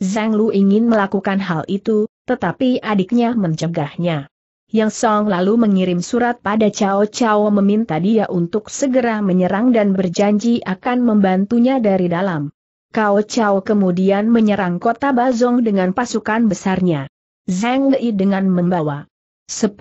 Zeng Lu ingin melakukan hal itu, tetapi adiknya mencegahnya. Yang Song lalu mengirim surat pada Cao Cao meminta dia untuk segera menyerang dan berjanji akan membantunya dari dalam. Kao Chao kemudian menyerang kota Bazong dengan pasukan besarnya. Zhang Yi dengan membawa 10.000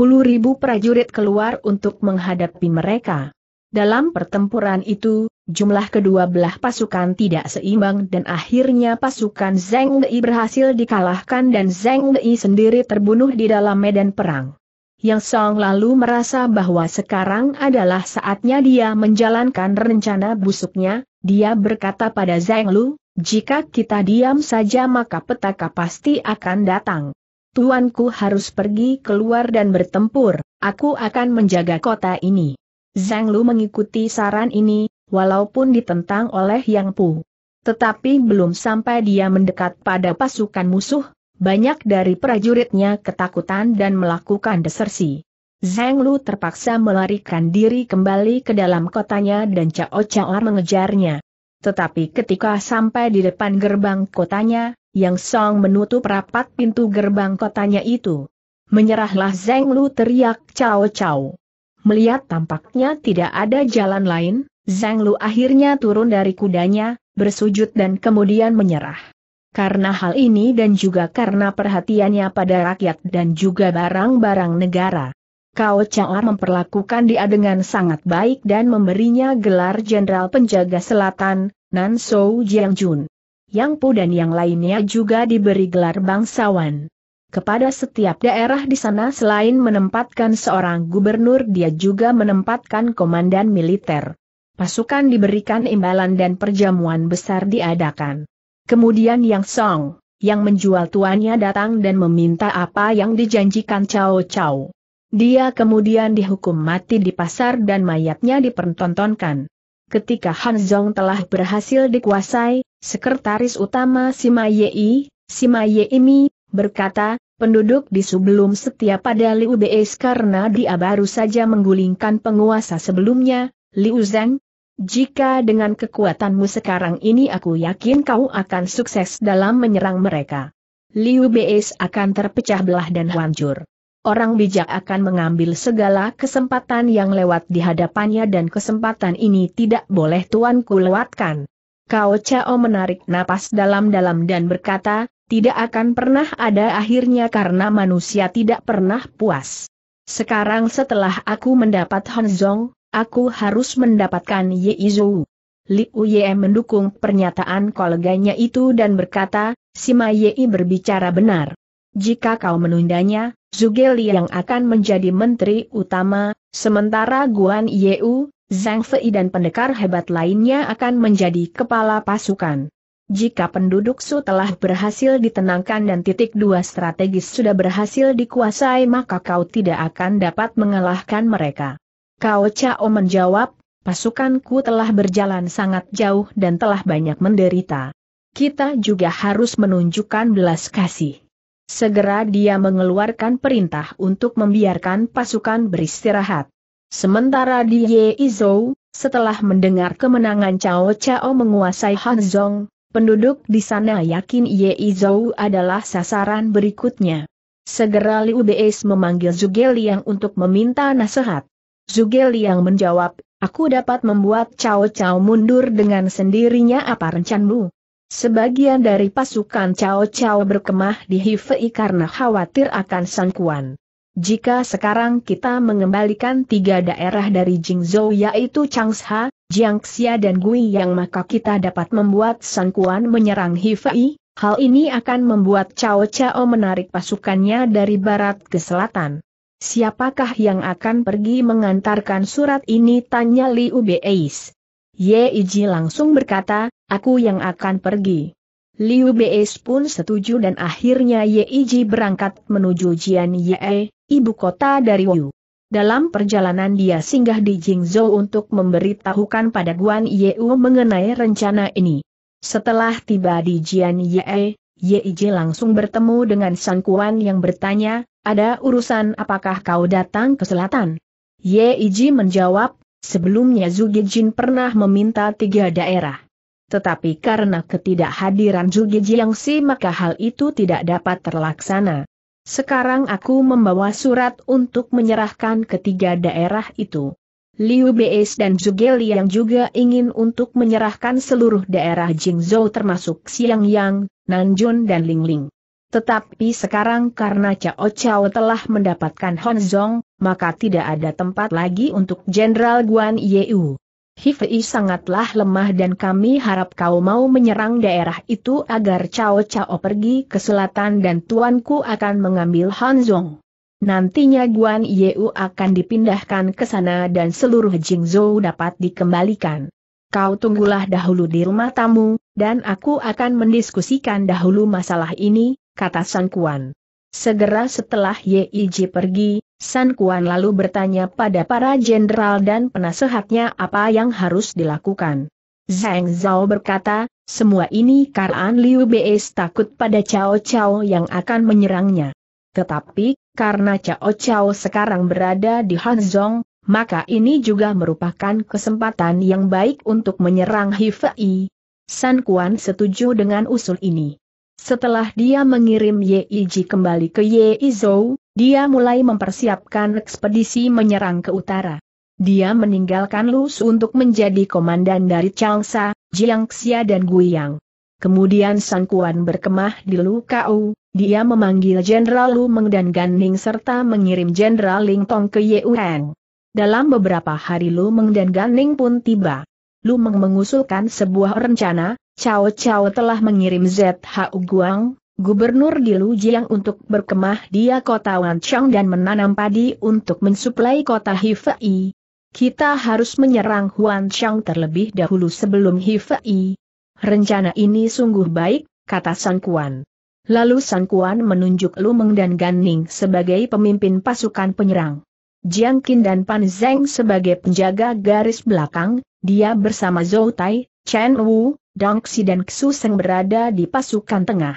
prajurit keluar untuk menghadapi mereka. Dalam pertempuran itu, jumlah kedua belah pasukan tidak seimbang dan akhirnya pasukan Zhang Yi berhasil dikalahkan dan Zhang Lei sendiri terbunuh di dalam medan perang. Yang Song lalu merasa bahwa sekarang adalah saatnya dia menjalankan rencana busuknya, dia berkata pada Zhang Lu, jika kita diam saja maka petaka pasti akan datang. Tuanku harus pergi keluar dan bertempur, aku akan menjaga kota ini. Zhang Lu mengikuti saran ini, walaupun ditentang oleh Yang Pu. Tetapi belum sampai dia mendekat pada pasukan musuh, banyak dari prajuritnya ketakutan dan melakukan desersi. Zhang Lu terpaksa melarikan diri kembali ke dalam kotanya dan Cao Cao mengejarnya. Tetapi ketika sampai di depan gerbang kotanya, Yang Song menutup rapat pintu gerbang kotanya itu. Menyerahlah Zeng Lu teriak Cao Cao. Melihat tampaknya tidak ada jalan lain, Zeng Lu akhirnya turun dari kudanya, bersujud dan kemudian menyerah. Karena hal ini dan juga karena perhatiannya pada rakyat dan juga barang-barang negara, Kau Caar memperlakukan dia dengan sangat baik dan memberinya gelar Jenderal Penjaga Selatan, Nan Sou Jiang Jun. Yang Pu dan yang lainnya juga diberi gelar bangsawan. Kepada setiap daerah di sana selain menempatkan seorang gubernur dia juga menempatkan komandan militer. Pasukan diberikan imbalan dan perjamuan besar diadakan. Kemudian Yang Song, yang menjual tuannya datang dan meminta apa yang dijanjikan Cao Cao. Dia kemudian dihukum mati di pasar dan mayatnya dipertontonkan. Ketika Han Zhong telah berhasil dikuasai, sekretaris utama Sima Yei, Sima Yeimi, berkata, penduduk di sebelum setia pada Liu Beis karena dia baru saja menggulingkan penguasa sebelumnya, Liu Zhang. Jika dengan kekuatanmu sekarang ini aku yakin kau akan sukses dalam menyerang mereka. Liu Bs akan terpecah belah dan hancur orang bijak akan mengambil segala kesempatan yang lewat di hadapannya dan kesempatan ini tidak boleh tuanku lewatkan. Kau Cao menarik napas dalam-dalam dan berkata, tidak akan pernah ada akhirnya karena manusia tidak pernah puas. Sekarang setelah aku mendapat Honzong, aku harus mendapatkan Ye Izou. Liu Ye mendukung pernyataan koleganya itu dan berkata, Sima Yei berbicara benar. Jika kau menundanya, Zugeli yang akan menjadi menteri utama, sementara Guan Yeu, Zhang Fei dan pendekar hebat lainnya akan menjadi kepala pasukan. Jika penduduk Su telah berhasil ditenangkan dan titik dua strategis sudah berhasil dikuasai maka kau tidak akan dapat mengalahkan mereka. Kau Cao menjawab, pasukanku telah berjalan sangat jauh dan telah banyak menderita. Kita juga harus menunjukkan belas kasih. Segera dia mengeluarkan perintah untuk membiarkan pasukan beristirahat. Sementara di Ye Izou, setelah mendengar kemenangan Cao Cao menguasai Hanzong, penduduk di sana yakin Ye Izou adalah sasaran berikutnya. Segera Liu Beis memanggil Zhuge Liang untuk meminta nasihat. Zhuge Liang menjawab, aku dapat membuat Cao Cao mundur dengan sendirinya apa rencanmu? Sebagian dari pasukan Cao Cao berkemah di Hifei karena khawatir akan sangkuan. Jika sekarang kita mengembalikan tiga daerah dari Jingzhou yaitu Changsha, Jiangxia dan Guiyang maka kita dapat membuat sangkuan menyerang Hifei, hal ini akan membuat Cao Cao menarik pasukannya dari barat ke selatan. Siapakah yang akan pergi mengantarkan surat ini tanya Liu Beis. Ye Iji langsung berkata, aku yang akan pergi. Liu Beis pun setuju dan akhirnya Ye Iji berangkat menuju Jian Ye, ibu kota dari Wu. Dalam perjalanan dia singgah di Jingzhou untuk memberitahukan pada Guan Ye U mengenai rencana ini. Setelah tiba di Jian Ye, Ye Iji langsung bertemu dengan Sang Kuan yang bertanya, ada urusan apakah kau datang ke selatan? Ye Iji menjawab, Sebelumnya Jin pernah meminta tiga daerah. Tetapi karena ketidakhadiran Zugi yang si maka hal itu tidak dapat terlaksana. Sekarang aku membawa surat untuk menyerahkan ketiga daerah itu. Liu Beis dan Zugeli Liang juga ingin untuk menyerahkan seluruh daerah Jingzhou termasuk Xiangyang, Nanjun dan Lingling. Tetapi sekarang karena Cao Cao telah mendapatkan Zong, maka tidak ada tempat lagi untuk Jenderal Guan Yeu. Hifei sangatlah lemah dan kami harap kau mau menyerang daerah itu agar Cao Cao pergi ke selatan dan tuanku akan mengambil Zong. Nantinya Guan Yeu akan dipindahkan ke sana dan seluruh Jingzhou dapat dikembalikan. Kau tunggulah dahulu di rumah tamu, dan aku akan mendiskusikan dahulu masalah ini, kata Sang Kuan. Segera setelah Yeiji pergi, San Kuan lalu bertanya pada para jenderal dan penasehatnya apa yang harus dilakukan. Zhang Zhao berkata, semua ini karena Liu Bei takut pada Cao Cao yang akan menyerangnya. Tetapi, karena Cao Cao sekarang berada di Hanzhong, maka ini juga merupakan kesempatan yang baik untuk menyerang Hifei. San Kuan setuju dengan usul ini. Setelah dia mengirim Ye Iji kembali ke Ye Yeizhou, dia mulai mempersiapkan ekspedisi menyerang ke utara. Dia meninggalkan Lus untuk menjadi komandan dari Changsha, Jiangxia dan Guiyang. Kemudian Sang Kuan berkemah di Lukau, dia memanggil Jenderal Lu Meng dan Gan Ning serta mengirim Jenderal Ling Tong ke Yeuren. Dalam beberapa hari Lu Meng dan Gan Ning pun tiba. Lu Meng mengusulkan sebuah rencana, Cao Cao telah mengirim ZHU Guang, gubernur di Lujiang untuk berkemah di kota Wanchang dan menanam padi untuk mensuplai kota Hifei. Kita harus menyerang Huan Chang terlebih dahulu sebelum Hifei. Rencana ini sungguh baik, kata Sang Kuan. Lalu Sang Kuan menunjuk Lumeng dan Ganning sebagai pemimpin pasukan penyerang. Jiang Qin dan Pan Zeng sebagai penjaga garis belakang, dia bersama Zhou Tai, Chen Wu, Xi dan Xu Seng berada di pasukan tengah.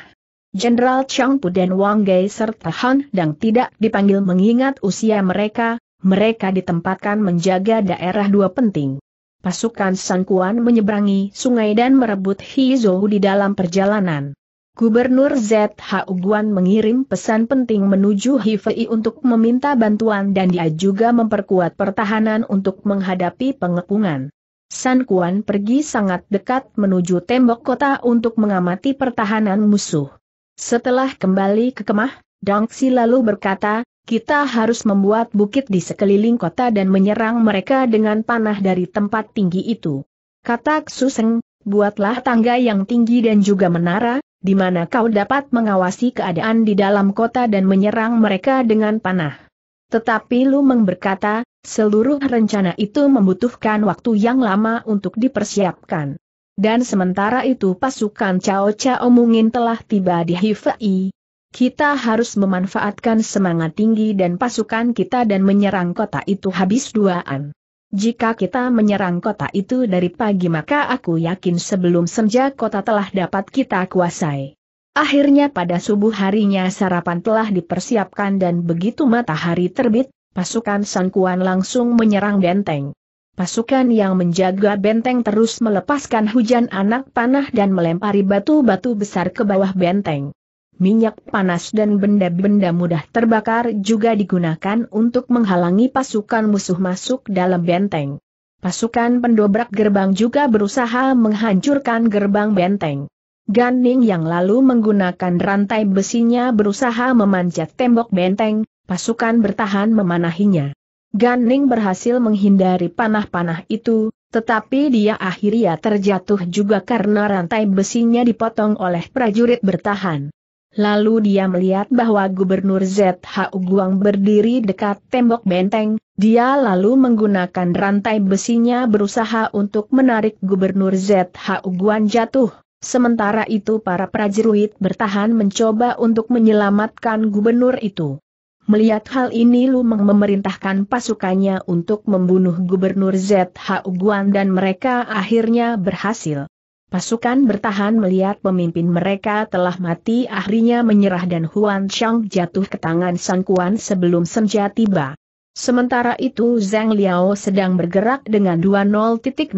Jenderal Chang Pu dan Wang Gai serta Han Dang tidak dipanggil mengingat usia mereka, mereka ditempatkan menjaga daerah dua penting. Pasukan Sangkuan menyeberangi sungai dan merebut Hizou di dalam perjalanan. Gubernur ZH Guan mengirim pesan penting menuju Hifei untuk meminta bantuan dan dia juga memperkuat pertahanan untuk menghadapi pengepungan. San Kuan pergi sangat dekat menuju tembok kota untuk mengamati pertahanan musuh. Setelah kembali ke kemah, Dangsi lalu berkata, kita harus membuat bukit di sekeliling kota dan menyerang mereka dengan panah dari tempat tinggi itu. Kata Suseng, buatlah tangga yang tinggi dan juga menara, di mana kau dapat mengawasi keadaan di dalam kota dan menyerang mereka dengan panah. Tetapi Lumeng berkata, Seluruh rencana itu membutuhkan waktu yang lama untuk dipersiapkan. Dan sementara itu pasukan Cao Cao Mungin telah tiba di Hifei. Kita harus memanfaatkan semangat tinggi dan pasukan kita dan menyerang kota itu habis duaan. Jika kita menyerang kota itu dari pagi maka aku yakin sebelum senja kota telah dapat kita kuasai. Akhirnya pada subuh harinya sarapan telah dipersiapkan dan begitu matahari terbit, pasukan Sangkuan langsung menyerang benteng. Pasukan yang menjaga benteng terus melepaskan hujan anak panah dan melempari batu-batu besar ke bawah benteng. Minyak panas dan benda-benda mudah terbakar juga digunakan untuk menghalangi pasukan musuh masuk dalam benteng. Pasukan pendobrak gerbang juga berusaha menghancurkan gerbang benteng. Ganing yang lalu menggunakan rantai besinya berusaha memanjat tembok benteng, Pasukan bertahan memanahinya. Ning berhasil menghindari panah-panah itu, tetapi dia akhirnya terjatuh juga karena rantai besinya dipotong oleh prajurit bertahan. Lalu dia melihat bahwa Gubernur ZHU Guang berdiri dekat tembok benteng, dia lalu menggunakan rantai besinya berusaha untuk menarik Gubernur ZHU Guang jatuh. Sementara itu para prajurit bertahan mencoba untuk menyelamatkan gubernur itu. Melihat hal ini Lu Meng memerintahkan pasukannya untuk membunuh Gubernur ZH Guan dan mereka akhirnya berhasil. Pasukan bertahan melihat pemimpin mereka telah mati akhirnya menyerah dan Huan Chang jatuh ke tangan Sang Kuan sebelum senja tiba. Sementara itu Zhang Liao sedang bergerak dengan 20.000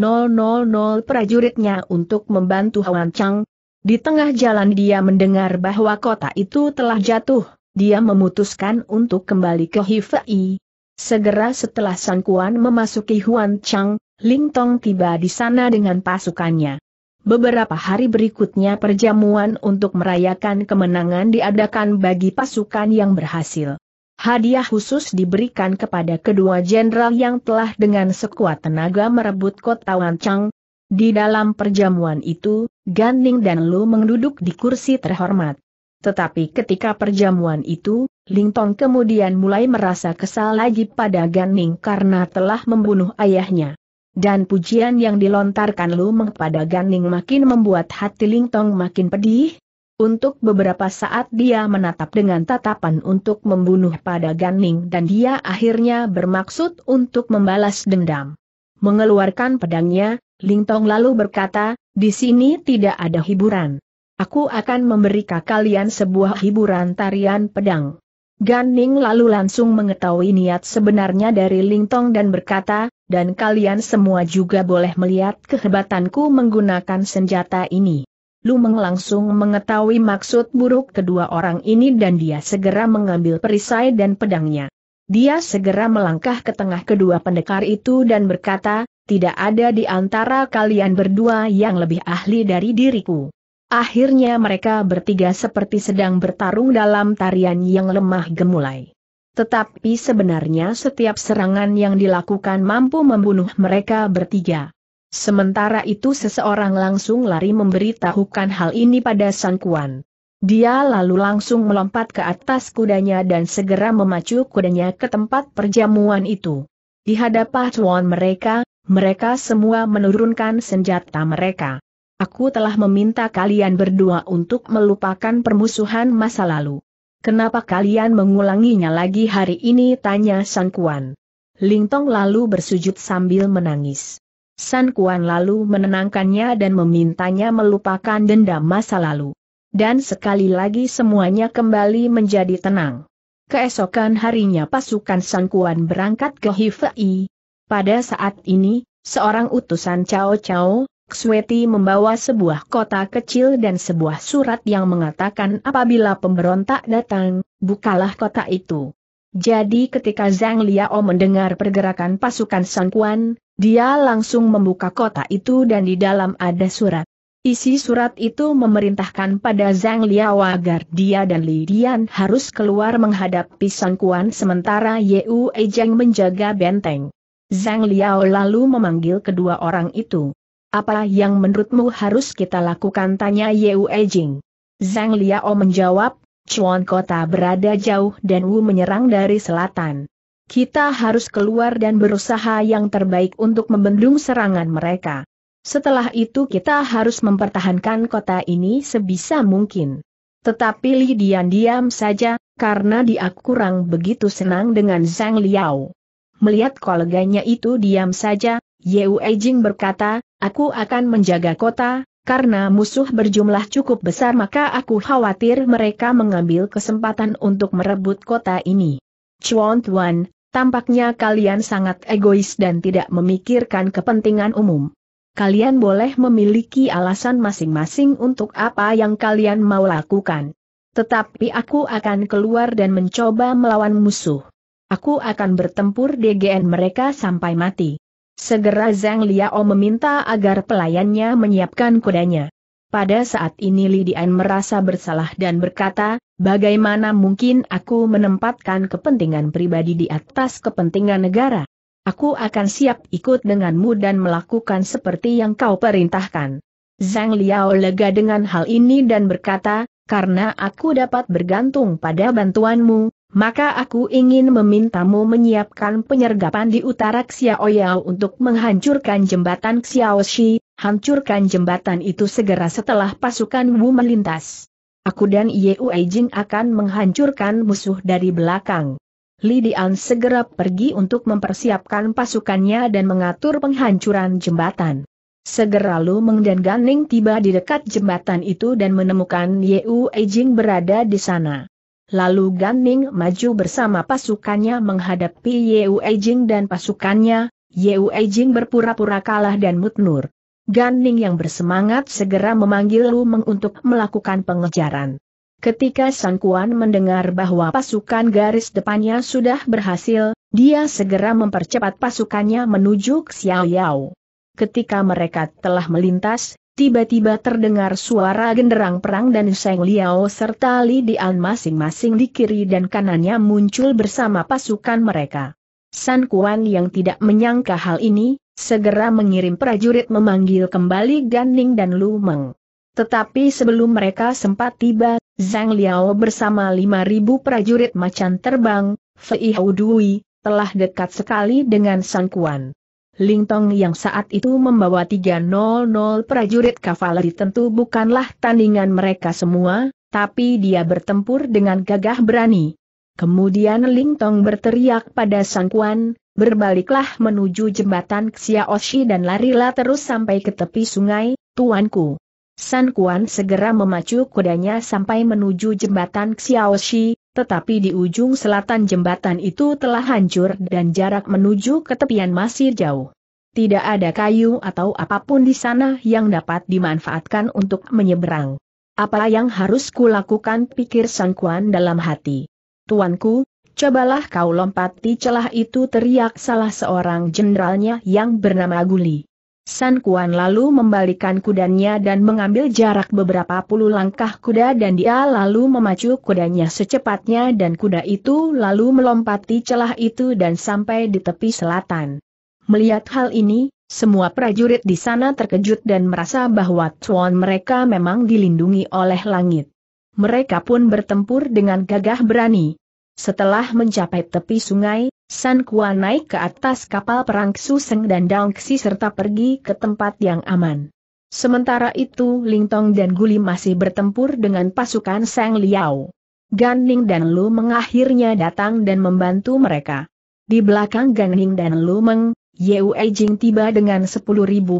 prajuritnya untuk membantu Huan Chang. Di tengah jalan dia mendengar bahwa kota itu telah jatuh dia memutuskan untuk kembali ke Hifei. Segera setelah Sangkuan memasuki Huan Chang, Ling Tong tiba di sana dengan pasukannya. Beberapa hari berikutnya perjamuan untuk merayakan kemenangan diadakan bagi pasukan yang berhasil. Hadiah khusus diberikan kepada kedua jenderal yang telah dengan sekuat tenaga merebut kota Huan Chang. Di dalam perjamuan itu, Gan Ning dan Lu menduduk di kursi terhormat. Tetapi ketika perjamuan itu, Ling Tong kemudian mulai merasa kesal lagi pada Gan Ning karena telah membunuh ayahnya. Dan pujian yang dilontarkan Meng pada Gan Ning makin membuat hati Ling Tong makin pedih. Untuk beberapa saat dia menatap dengan tatapan untuk membunuh pada Gan Ning dan dia akhirnya bermaksud untuk membalas dendam. Mengeluarkan pedangnya, Ling Tong lalu berkata, di sini tidak ada hiburan. Aku akan memberikan kalian sebuah hiburan tarian pedang. Gan Ning lalu langsung mengetahui niat sebenarnya dari Ling Tong dan berkata, dan kalian semua juga boleh melihat kehebatanku menggunakan senjata ini. Lumeng langsung mengetahui maksud buruk kedua orang ini dan dia segera mengambil perisai dan pedangnya. Dia segera melangkah ke tengah kedua pendekar itu dan berkata, tidak ada di antara kalian berdua yang lebih ahli dari diriku. Akhirnya mereka bertiga seperti sedang bertarung dalam tarian yang lemah gemulai. Tetapi sebenarnya setiap serangan yang dilakukan mampu membunuh mereka bertiga. Sementara itu seseorang langsung lari memberitahukan hal ini pada San Kuan. Dia lalu langsung melompat ke atas kudanya dan segera memacu kudanya ke tempat perjamuan itu. Di hadapan mereka, mereka semua menurunkan senjata mereka. Aku telah meminta kalian berdua untuk melupakan permusuhan masa lalu. Kenapa kalian mengulanginya lagi hari ini? Tanya Sang Kuan. Ling Tong lalu bersujud sambil menangis. San Kuan lalu menenangkannya dan memintanya melupakan dendam masa lalu. Dan sekali lagi semuanya kembali menjadi tenang. Keesokan harinya pasukan San Kuan berangkat ke Hifei. Pada saat ini, seorang utusan Cao Cao, Sweti membawa sebuah kota kecil dan sebuah surat yang mengatakan apabila pemberontak datang, bukalah kota itu. Jadi ketika Zhang Liao mendengar pergerakan pasukan Sang Kuan, dia langsung membuka kota itu dan di dalam ada surat. Isi surat itu memerintahkan pada Zhang Liao agar dia dan Li Dian harus keluar menghadapi Sang Kuan sementara Yeu Ejeng menjaga benteng. Zhang Liao lalu memanggil kedua orang itu. Apa yang menurutmu harus kita lakukan? Tanya Yu Ejing. Zhang Liao menjawab, Chuan kota berada jauh dan Wu menyerang dari selatan. Kita harus keluar dan berusaha yang terbaik untuk membendung serangan mereka. Setelah itu kita harus mempertahankan kota ini sebisa mungkin. Tetapi Li Dian diam saja, karena dia kurang begitu senang dengan Zhang Liao. Melihat koleganya itu diam saja, Yeu Jing berkata, aku akan menjaga kota, karena musuh berjumlah cukup besar maka aku khawatir mereka mengambil kesempatan untuk merebut kota ini. Chuan Tuan, tampaknya kalian sangat egois dan tidak memikirkan kepentingan umum. Kalian boleh memiliki alasan masing-masing untuk apa yang kalian mau lakukan. Tetapi aku akan keluar dan mencoba melawan musuh. Aku akan bertempur DGN mereka sampai mati. Segera Zhang Liao meminta agar pelayannya menyiapkan kudanya. Pada saat ini Lidian merasa bersalah dan berkata, bagaimana mungkin aku menempatkan kepentingan pribadi di atas kepentingan negara? Aku akan siap ikut denganmu dan melakukan seperti yang kau perintahkan. Zhang Liao lega dengan hal ini dan berkata, karena aku dapat bergantung pada bantuanmu, maka aku ingin memintamu menyiapkan penyergapan di utara Xiaoyao untuk menghancurkan jembatan Xiaoshi. hancurkan jembatan itu segera setelah pasukan Wu melintas. Aku dan Yeu Jing akan menghancurkan musuh dari belakang. Li Dian segera pergi untuk mempersiapkan pasukannya dan mengatur penghancuran jembatan. Segera Meng dan Ganing tiba di dekat jembatan itu dan menemukan Yeu Jing berada di sana. Lalu Gan Ning maju bersama pasukannya menghadapi Yeu Ejing dan pasukannya, Yeu Ejing berpura-pura kalah dan mutnur. Gan Ning yang bersemangat segera memanggil Lu Meng untuk melakukan pengejaran. Ketika Sang Kuan mendengar bahwa pasukan garis depannya sudah berhasil, dia segera mempercepat pasukannya menuju Xiao Yao. Ketika mereka telah melintas, tiba-tiba terdengar suara genderang perang dan Seng Liao serta Li Dian masing-masing di kiri dan kanannya muncul bersama pasukan mereka. San Kuan yang tidak menyangka hal ini, segera mengirim prajurit memanggil kembali Gan Ning dan Lu Meng. Tetapi sebelum mereka sempat tiba, Zhang Liao bersama 5.000 prajurit macan terbang, Fei Dui, telah dekat sekali dengan San Kuan. Ling Tong yang saat itu membawa 300 prajurit kavaleri tentu bukanlah tandingan mereka semua, tapi dia bertempur dengan gagah berani. Kemudian Ling Tong berteriak pada Sangkuan, berbaliklah menuju jembatan Xiaoshi dan larilah terus sampai ke tepi sungai, tuanku. San Kuan segera memacu kudanya sampai menuju jembatan Xiaoshi, tetapi di ujung selatan jembatan itu telah hancur dan jarak menuju ke tepian masih jauh. Tidak ada kayu atau apapun di sana yang dapat dimanfaatkan untuk menyeberang. Apa yang harus kulakukan pikir Sangkuan dalam hati. Tuanku, cobalah kau lompati celah itu teriak salah seorang jenderalnya yang bernama Guli. San Kuan lalu membalikan kudanya dan mengambil jarak beberapa puluh langkah kuda dan dia lalu memacu kudanya secepatnya dan kuda itu lalu melompati celah itu dan sampai di tepi selatan. Melihat hal ini, semua prajurit di sana terkejut dan merasa bahwa tuan mereka memang dilindungi oleh langit. Mereka pun bertempur dengan gagah berani. Setelah mencapai tepi sungai, San Kuan naik ke atas kapal perang Suseng dan Dangksi serta pergi ke tempat yang aman. Sementara itu Ling Tong dan Guli masih bertempur dengan pasukan Sang Liao. Gan Ning dan Lu Meng akhirnya datang dan membantu mereka. Di belakang Gan Ning dan Lu Meng, Yeu Jing tiba dengan 10.000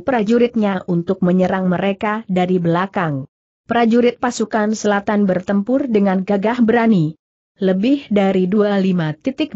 prajuritnya untuk menyerang mereka dari belakang. Prajurit pasukan selatan bertempur dengan gagah berani lebih dari 25.000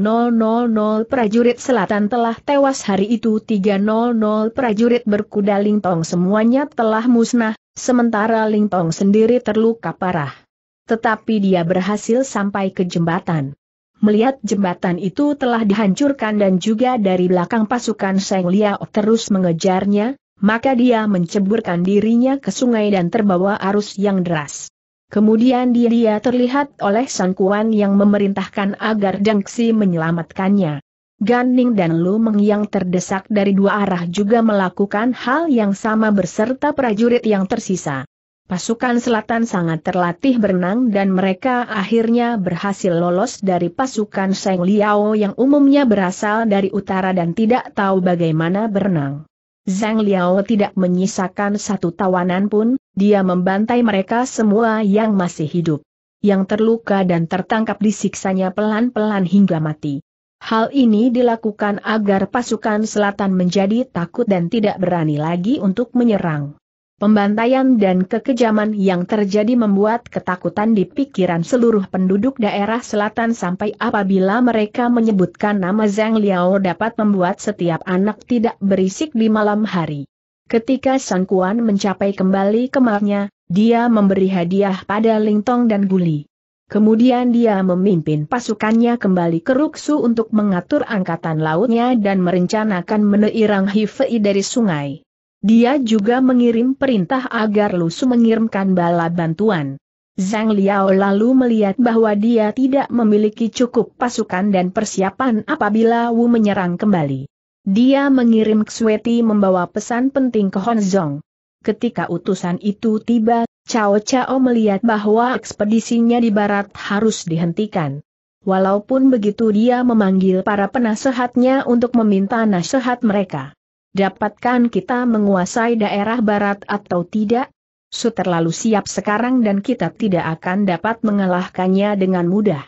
prajurit selatan telah tewas hari itu 300 prajurit berkuda Lingtong semuanya telah musnah, sementara Lingtong sendiri terluka parah. Tetapi dia berhasil sampai ke jembatan. Melihat jembatan itu telah dihancurkan dan juga dari belakang pasukan Seng Liao terus mengejarnya, maka dia menceburkan dirinya ke sungai dan terbawa arus yang deras. Kemudian dia terlihat oleh Sang Kuan yang memerintahkan agar Dengsi menyelamatkannya. Ganing dan Lu Meng yang terdesak dari dua arah juga melakukan hal yang sama berserta prajurit yang tersisa. Pasukan selatan sangat terlatih berenang dan mereka akhirnya berhasil lolos dari pasukan Seng Liao yang umumnya berasal dari utara dan tidak tahu bagaimana berenang. Zhang Liao tidak menyisakan satu tawanan pun, dia membantai mereka semua yang masih hidup. Yang terluka dan tertangkap disiksanya pelan-pelan hingga mati. Hal ini dilakukan agar pasukan selatan menjadi takut dan tidak berani lagi untuk menyerang. Pembantaian dan kekejaman yang terjadi membuat ketakutan di pikiran seluruh penduduk daerah selatan sampai apabila mereka menyebutkan nama Zhang Liao dapat membuat setiap anak tidak berisik di malam hari. Ketika Sang Kuan mencapai kembali kemarnya, dia memberi hadiah pada Ling Tong dan Guli. Kemudian dia memimpin pasukannya kembali ke Ruksu untuk mengatur angkatan lautnya dan merencanakan meneirang Hifei dari sungai. Dia juga mengirim perintah agar Lu mengirimkan bala bantuan. Zhang Liao lalu melihat bahwa dia tidak memiliki cukup pasukan dan persiapan apabila Wu menyerang kembali. Dia mengirim Xueti membawa pesan penting ke Honzong. Ketika utusan itu tiba, Cao Cao melihat bahwa ekspedisinya di barat harus dihentikan. Walaupun begitu dia memanggil para penasehatnya untuk meminta nasihat mereka. Dapatkan kita menguasai daerah barat atau tidak? Su terlalu siap sekarang dan kita tidak akan dapat mengalahkannya dengan mudah.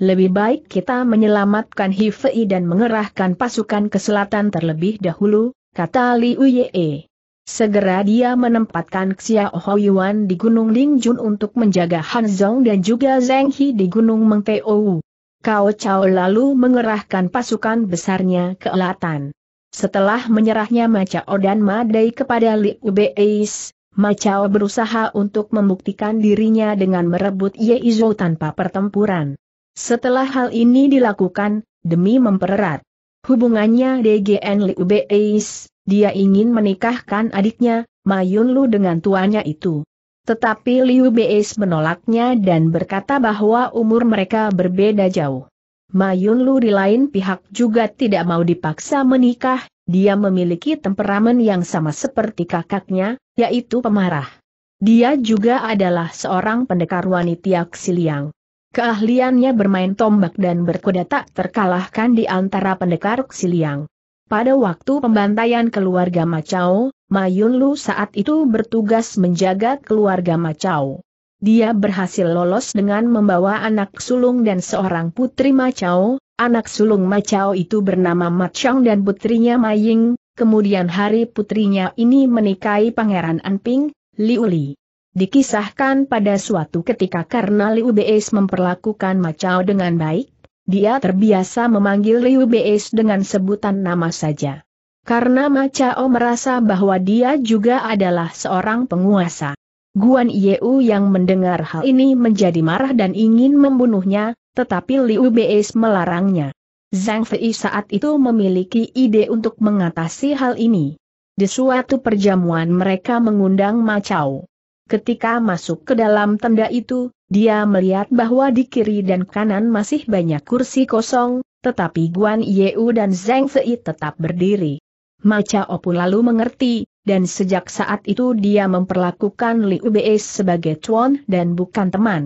Lebih baik kita menyelamatkan Hifei dan mengerahkan pasukan ke selatan terlebih dahulu, kata Li Ye. Segera dia menempatkan Xiao Yuan di Gunung Lingjun untuk menjaga Han dan juga Zheng He di Gunung Mengteou. Cao Cao lalu mengerahkan pasukan besarnya ke Elatan. Setelah menyerahnya Macao dan Madai kepada Liu Beis, Macao berusaha untuk membuktikan dirinya dengan merebut Ye Izo tanpa pertempuran. Setelah hal ini dilakukan, demi mempererat hubungannya DGN Liu Beis, dia ingin menikahkan adiknya, Mayun Lu dengan tuannya itu. Tetapi Liu Beis menolaknya dan berkata bahwa umur mereka berbeda jauh. Mayun Lu di lain pihak juga tidak mau dipaksa menikah, dia memiliki temperamen yang sama seperti kakaknya, yaitu pemarah. Dia juga adalah seorang pendekar wanita Xiliang. Keahliannya bermain tombak dan berkuda tak terkalahkan di antara pendekar Xiliang. Pada waktu pembantaian keluarga Macau, Mayun Lu saat itu bertugas menjaga keluarga Macau dia berhasil lolos dengan membawa anak sulung dan seorang putri Macau, anak sulung Macau itu bernama Machang dan putrinya Maying, kemudian hari putrinya ini menikahi Pangeran Anping, Liu Li. Dikisahkan pada suatu ketika karena Liu Beis memperlakukan Macau dengan baik, dia terbiasa memanggil Liu Beis dengan sebutan nama saja. Karena macau merasa bahwa dia juga adalah seorang penguasa. Guan Yeu yang mendengar hal ini menjadi marah dan ingin membunuhnya, tetapi Liu Beis melarangnya. Zhang Fei saat itu memiliki ide untuk mengatasi hal ini. Di suatu perjamuan mereka mengundang Macau. Ketika masuk ke dalam tenda itu, dia melihat bahwa di kiri dan kanan masih banyak kursi kosong, tetapi Guan Yeu dan Zhang Fei tetap berdiri. Macau pun lalu mengerti, dan sejak saat itu dia memperlakukan Liu Bei sebagai cuan dan bukan teman.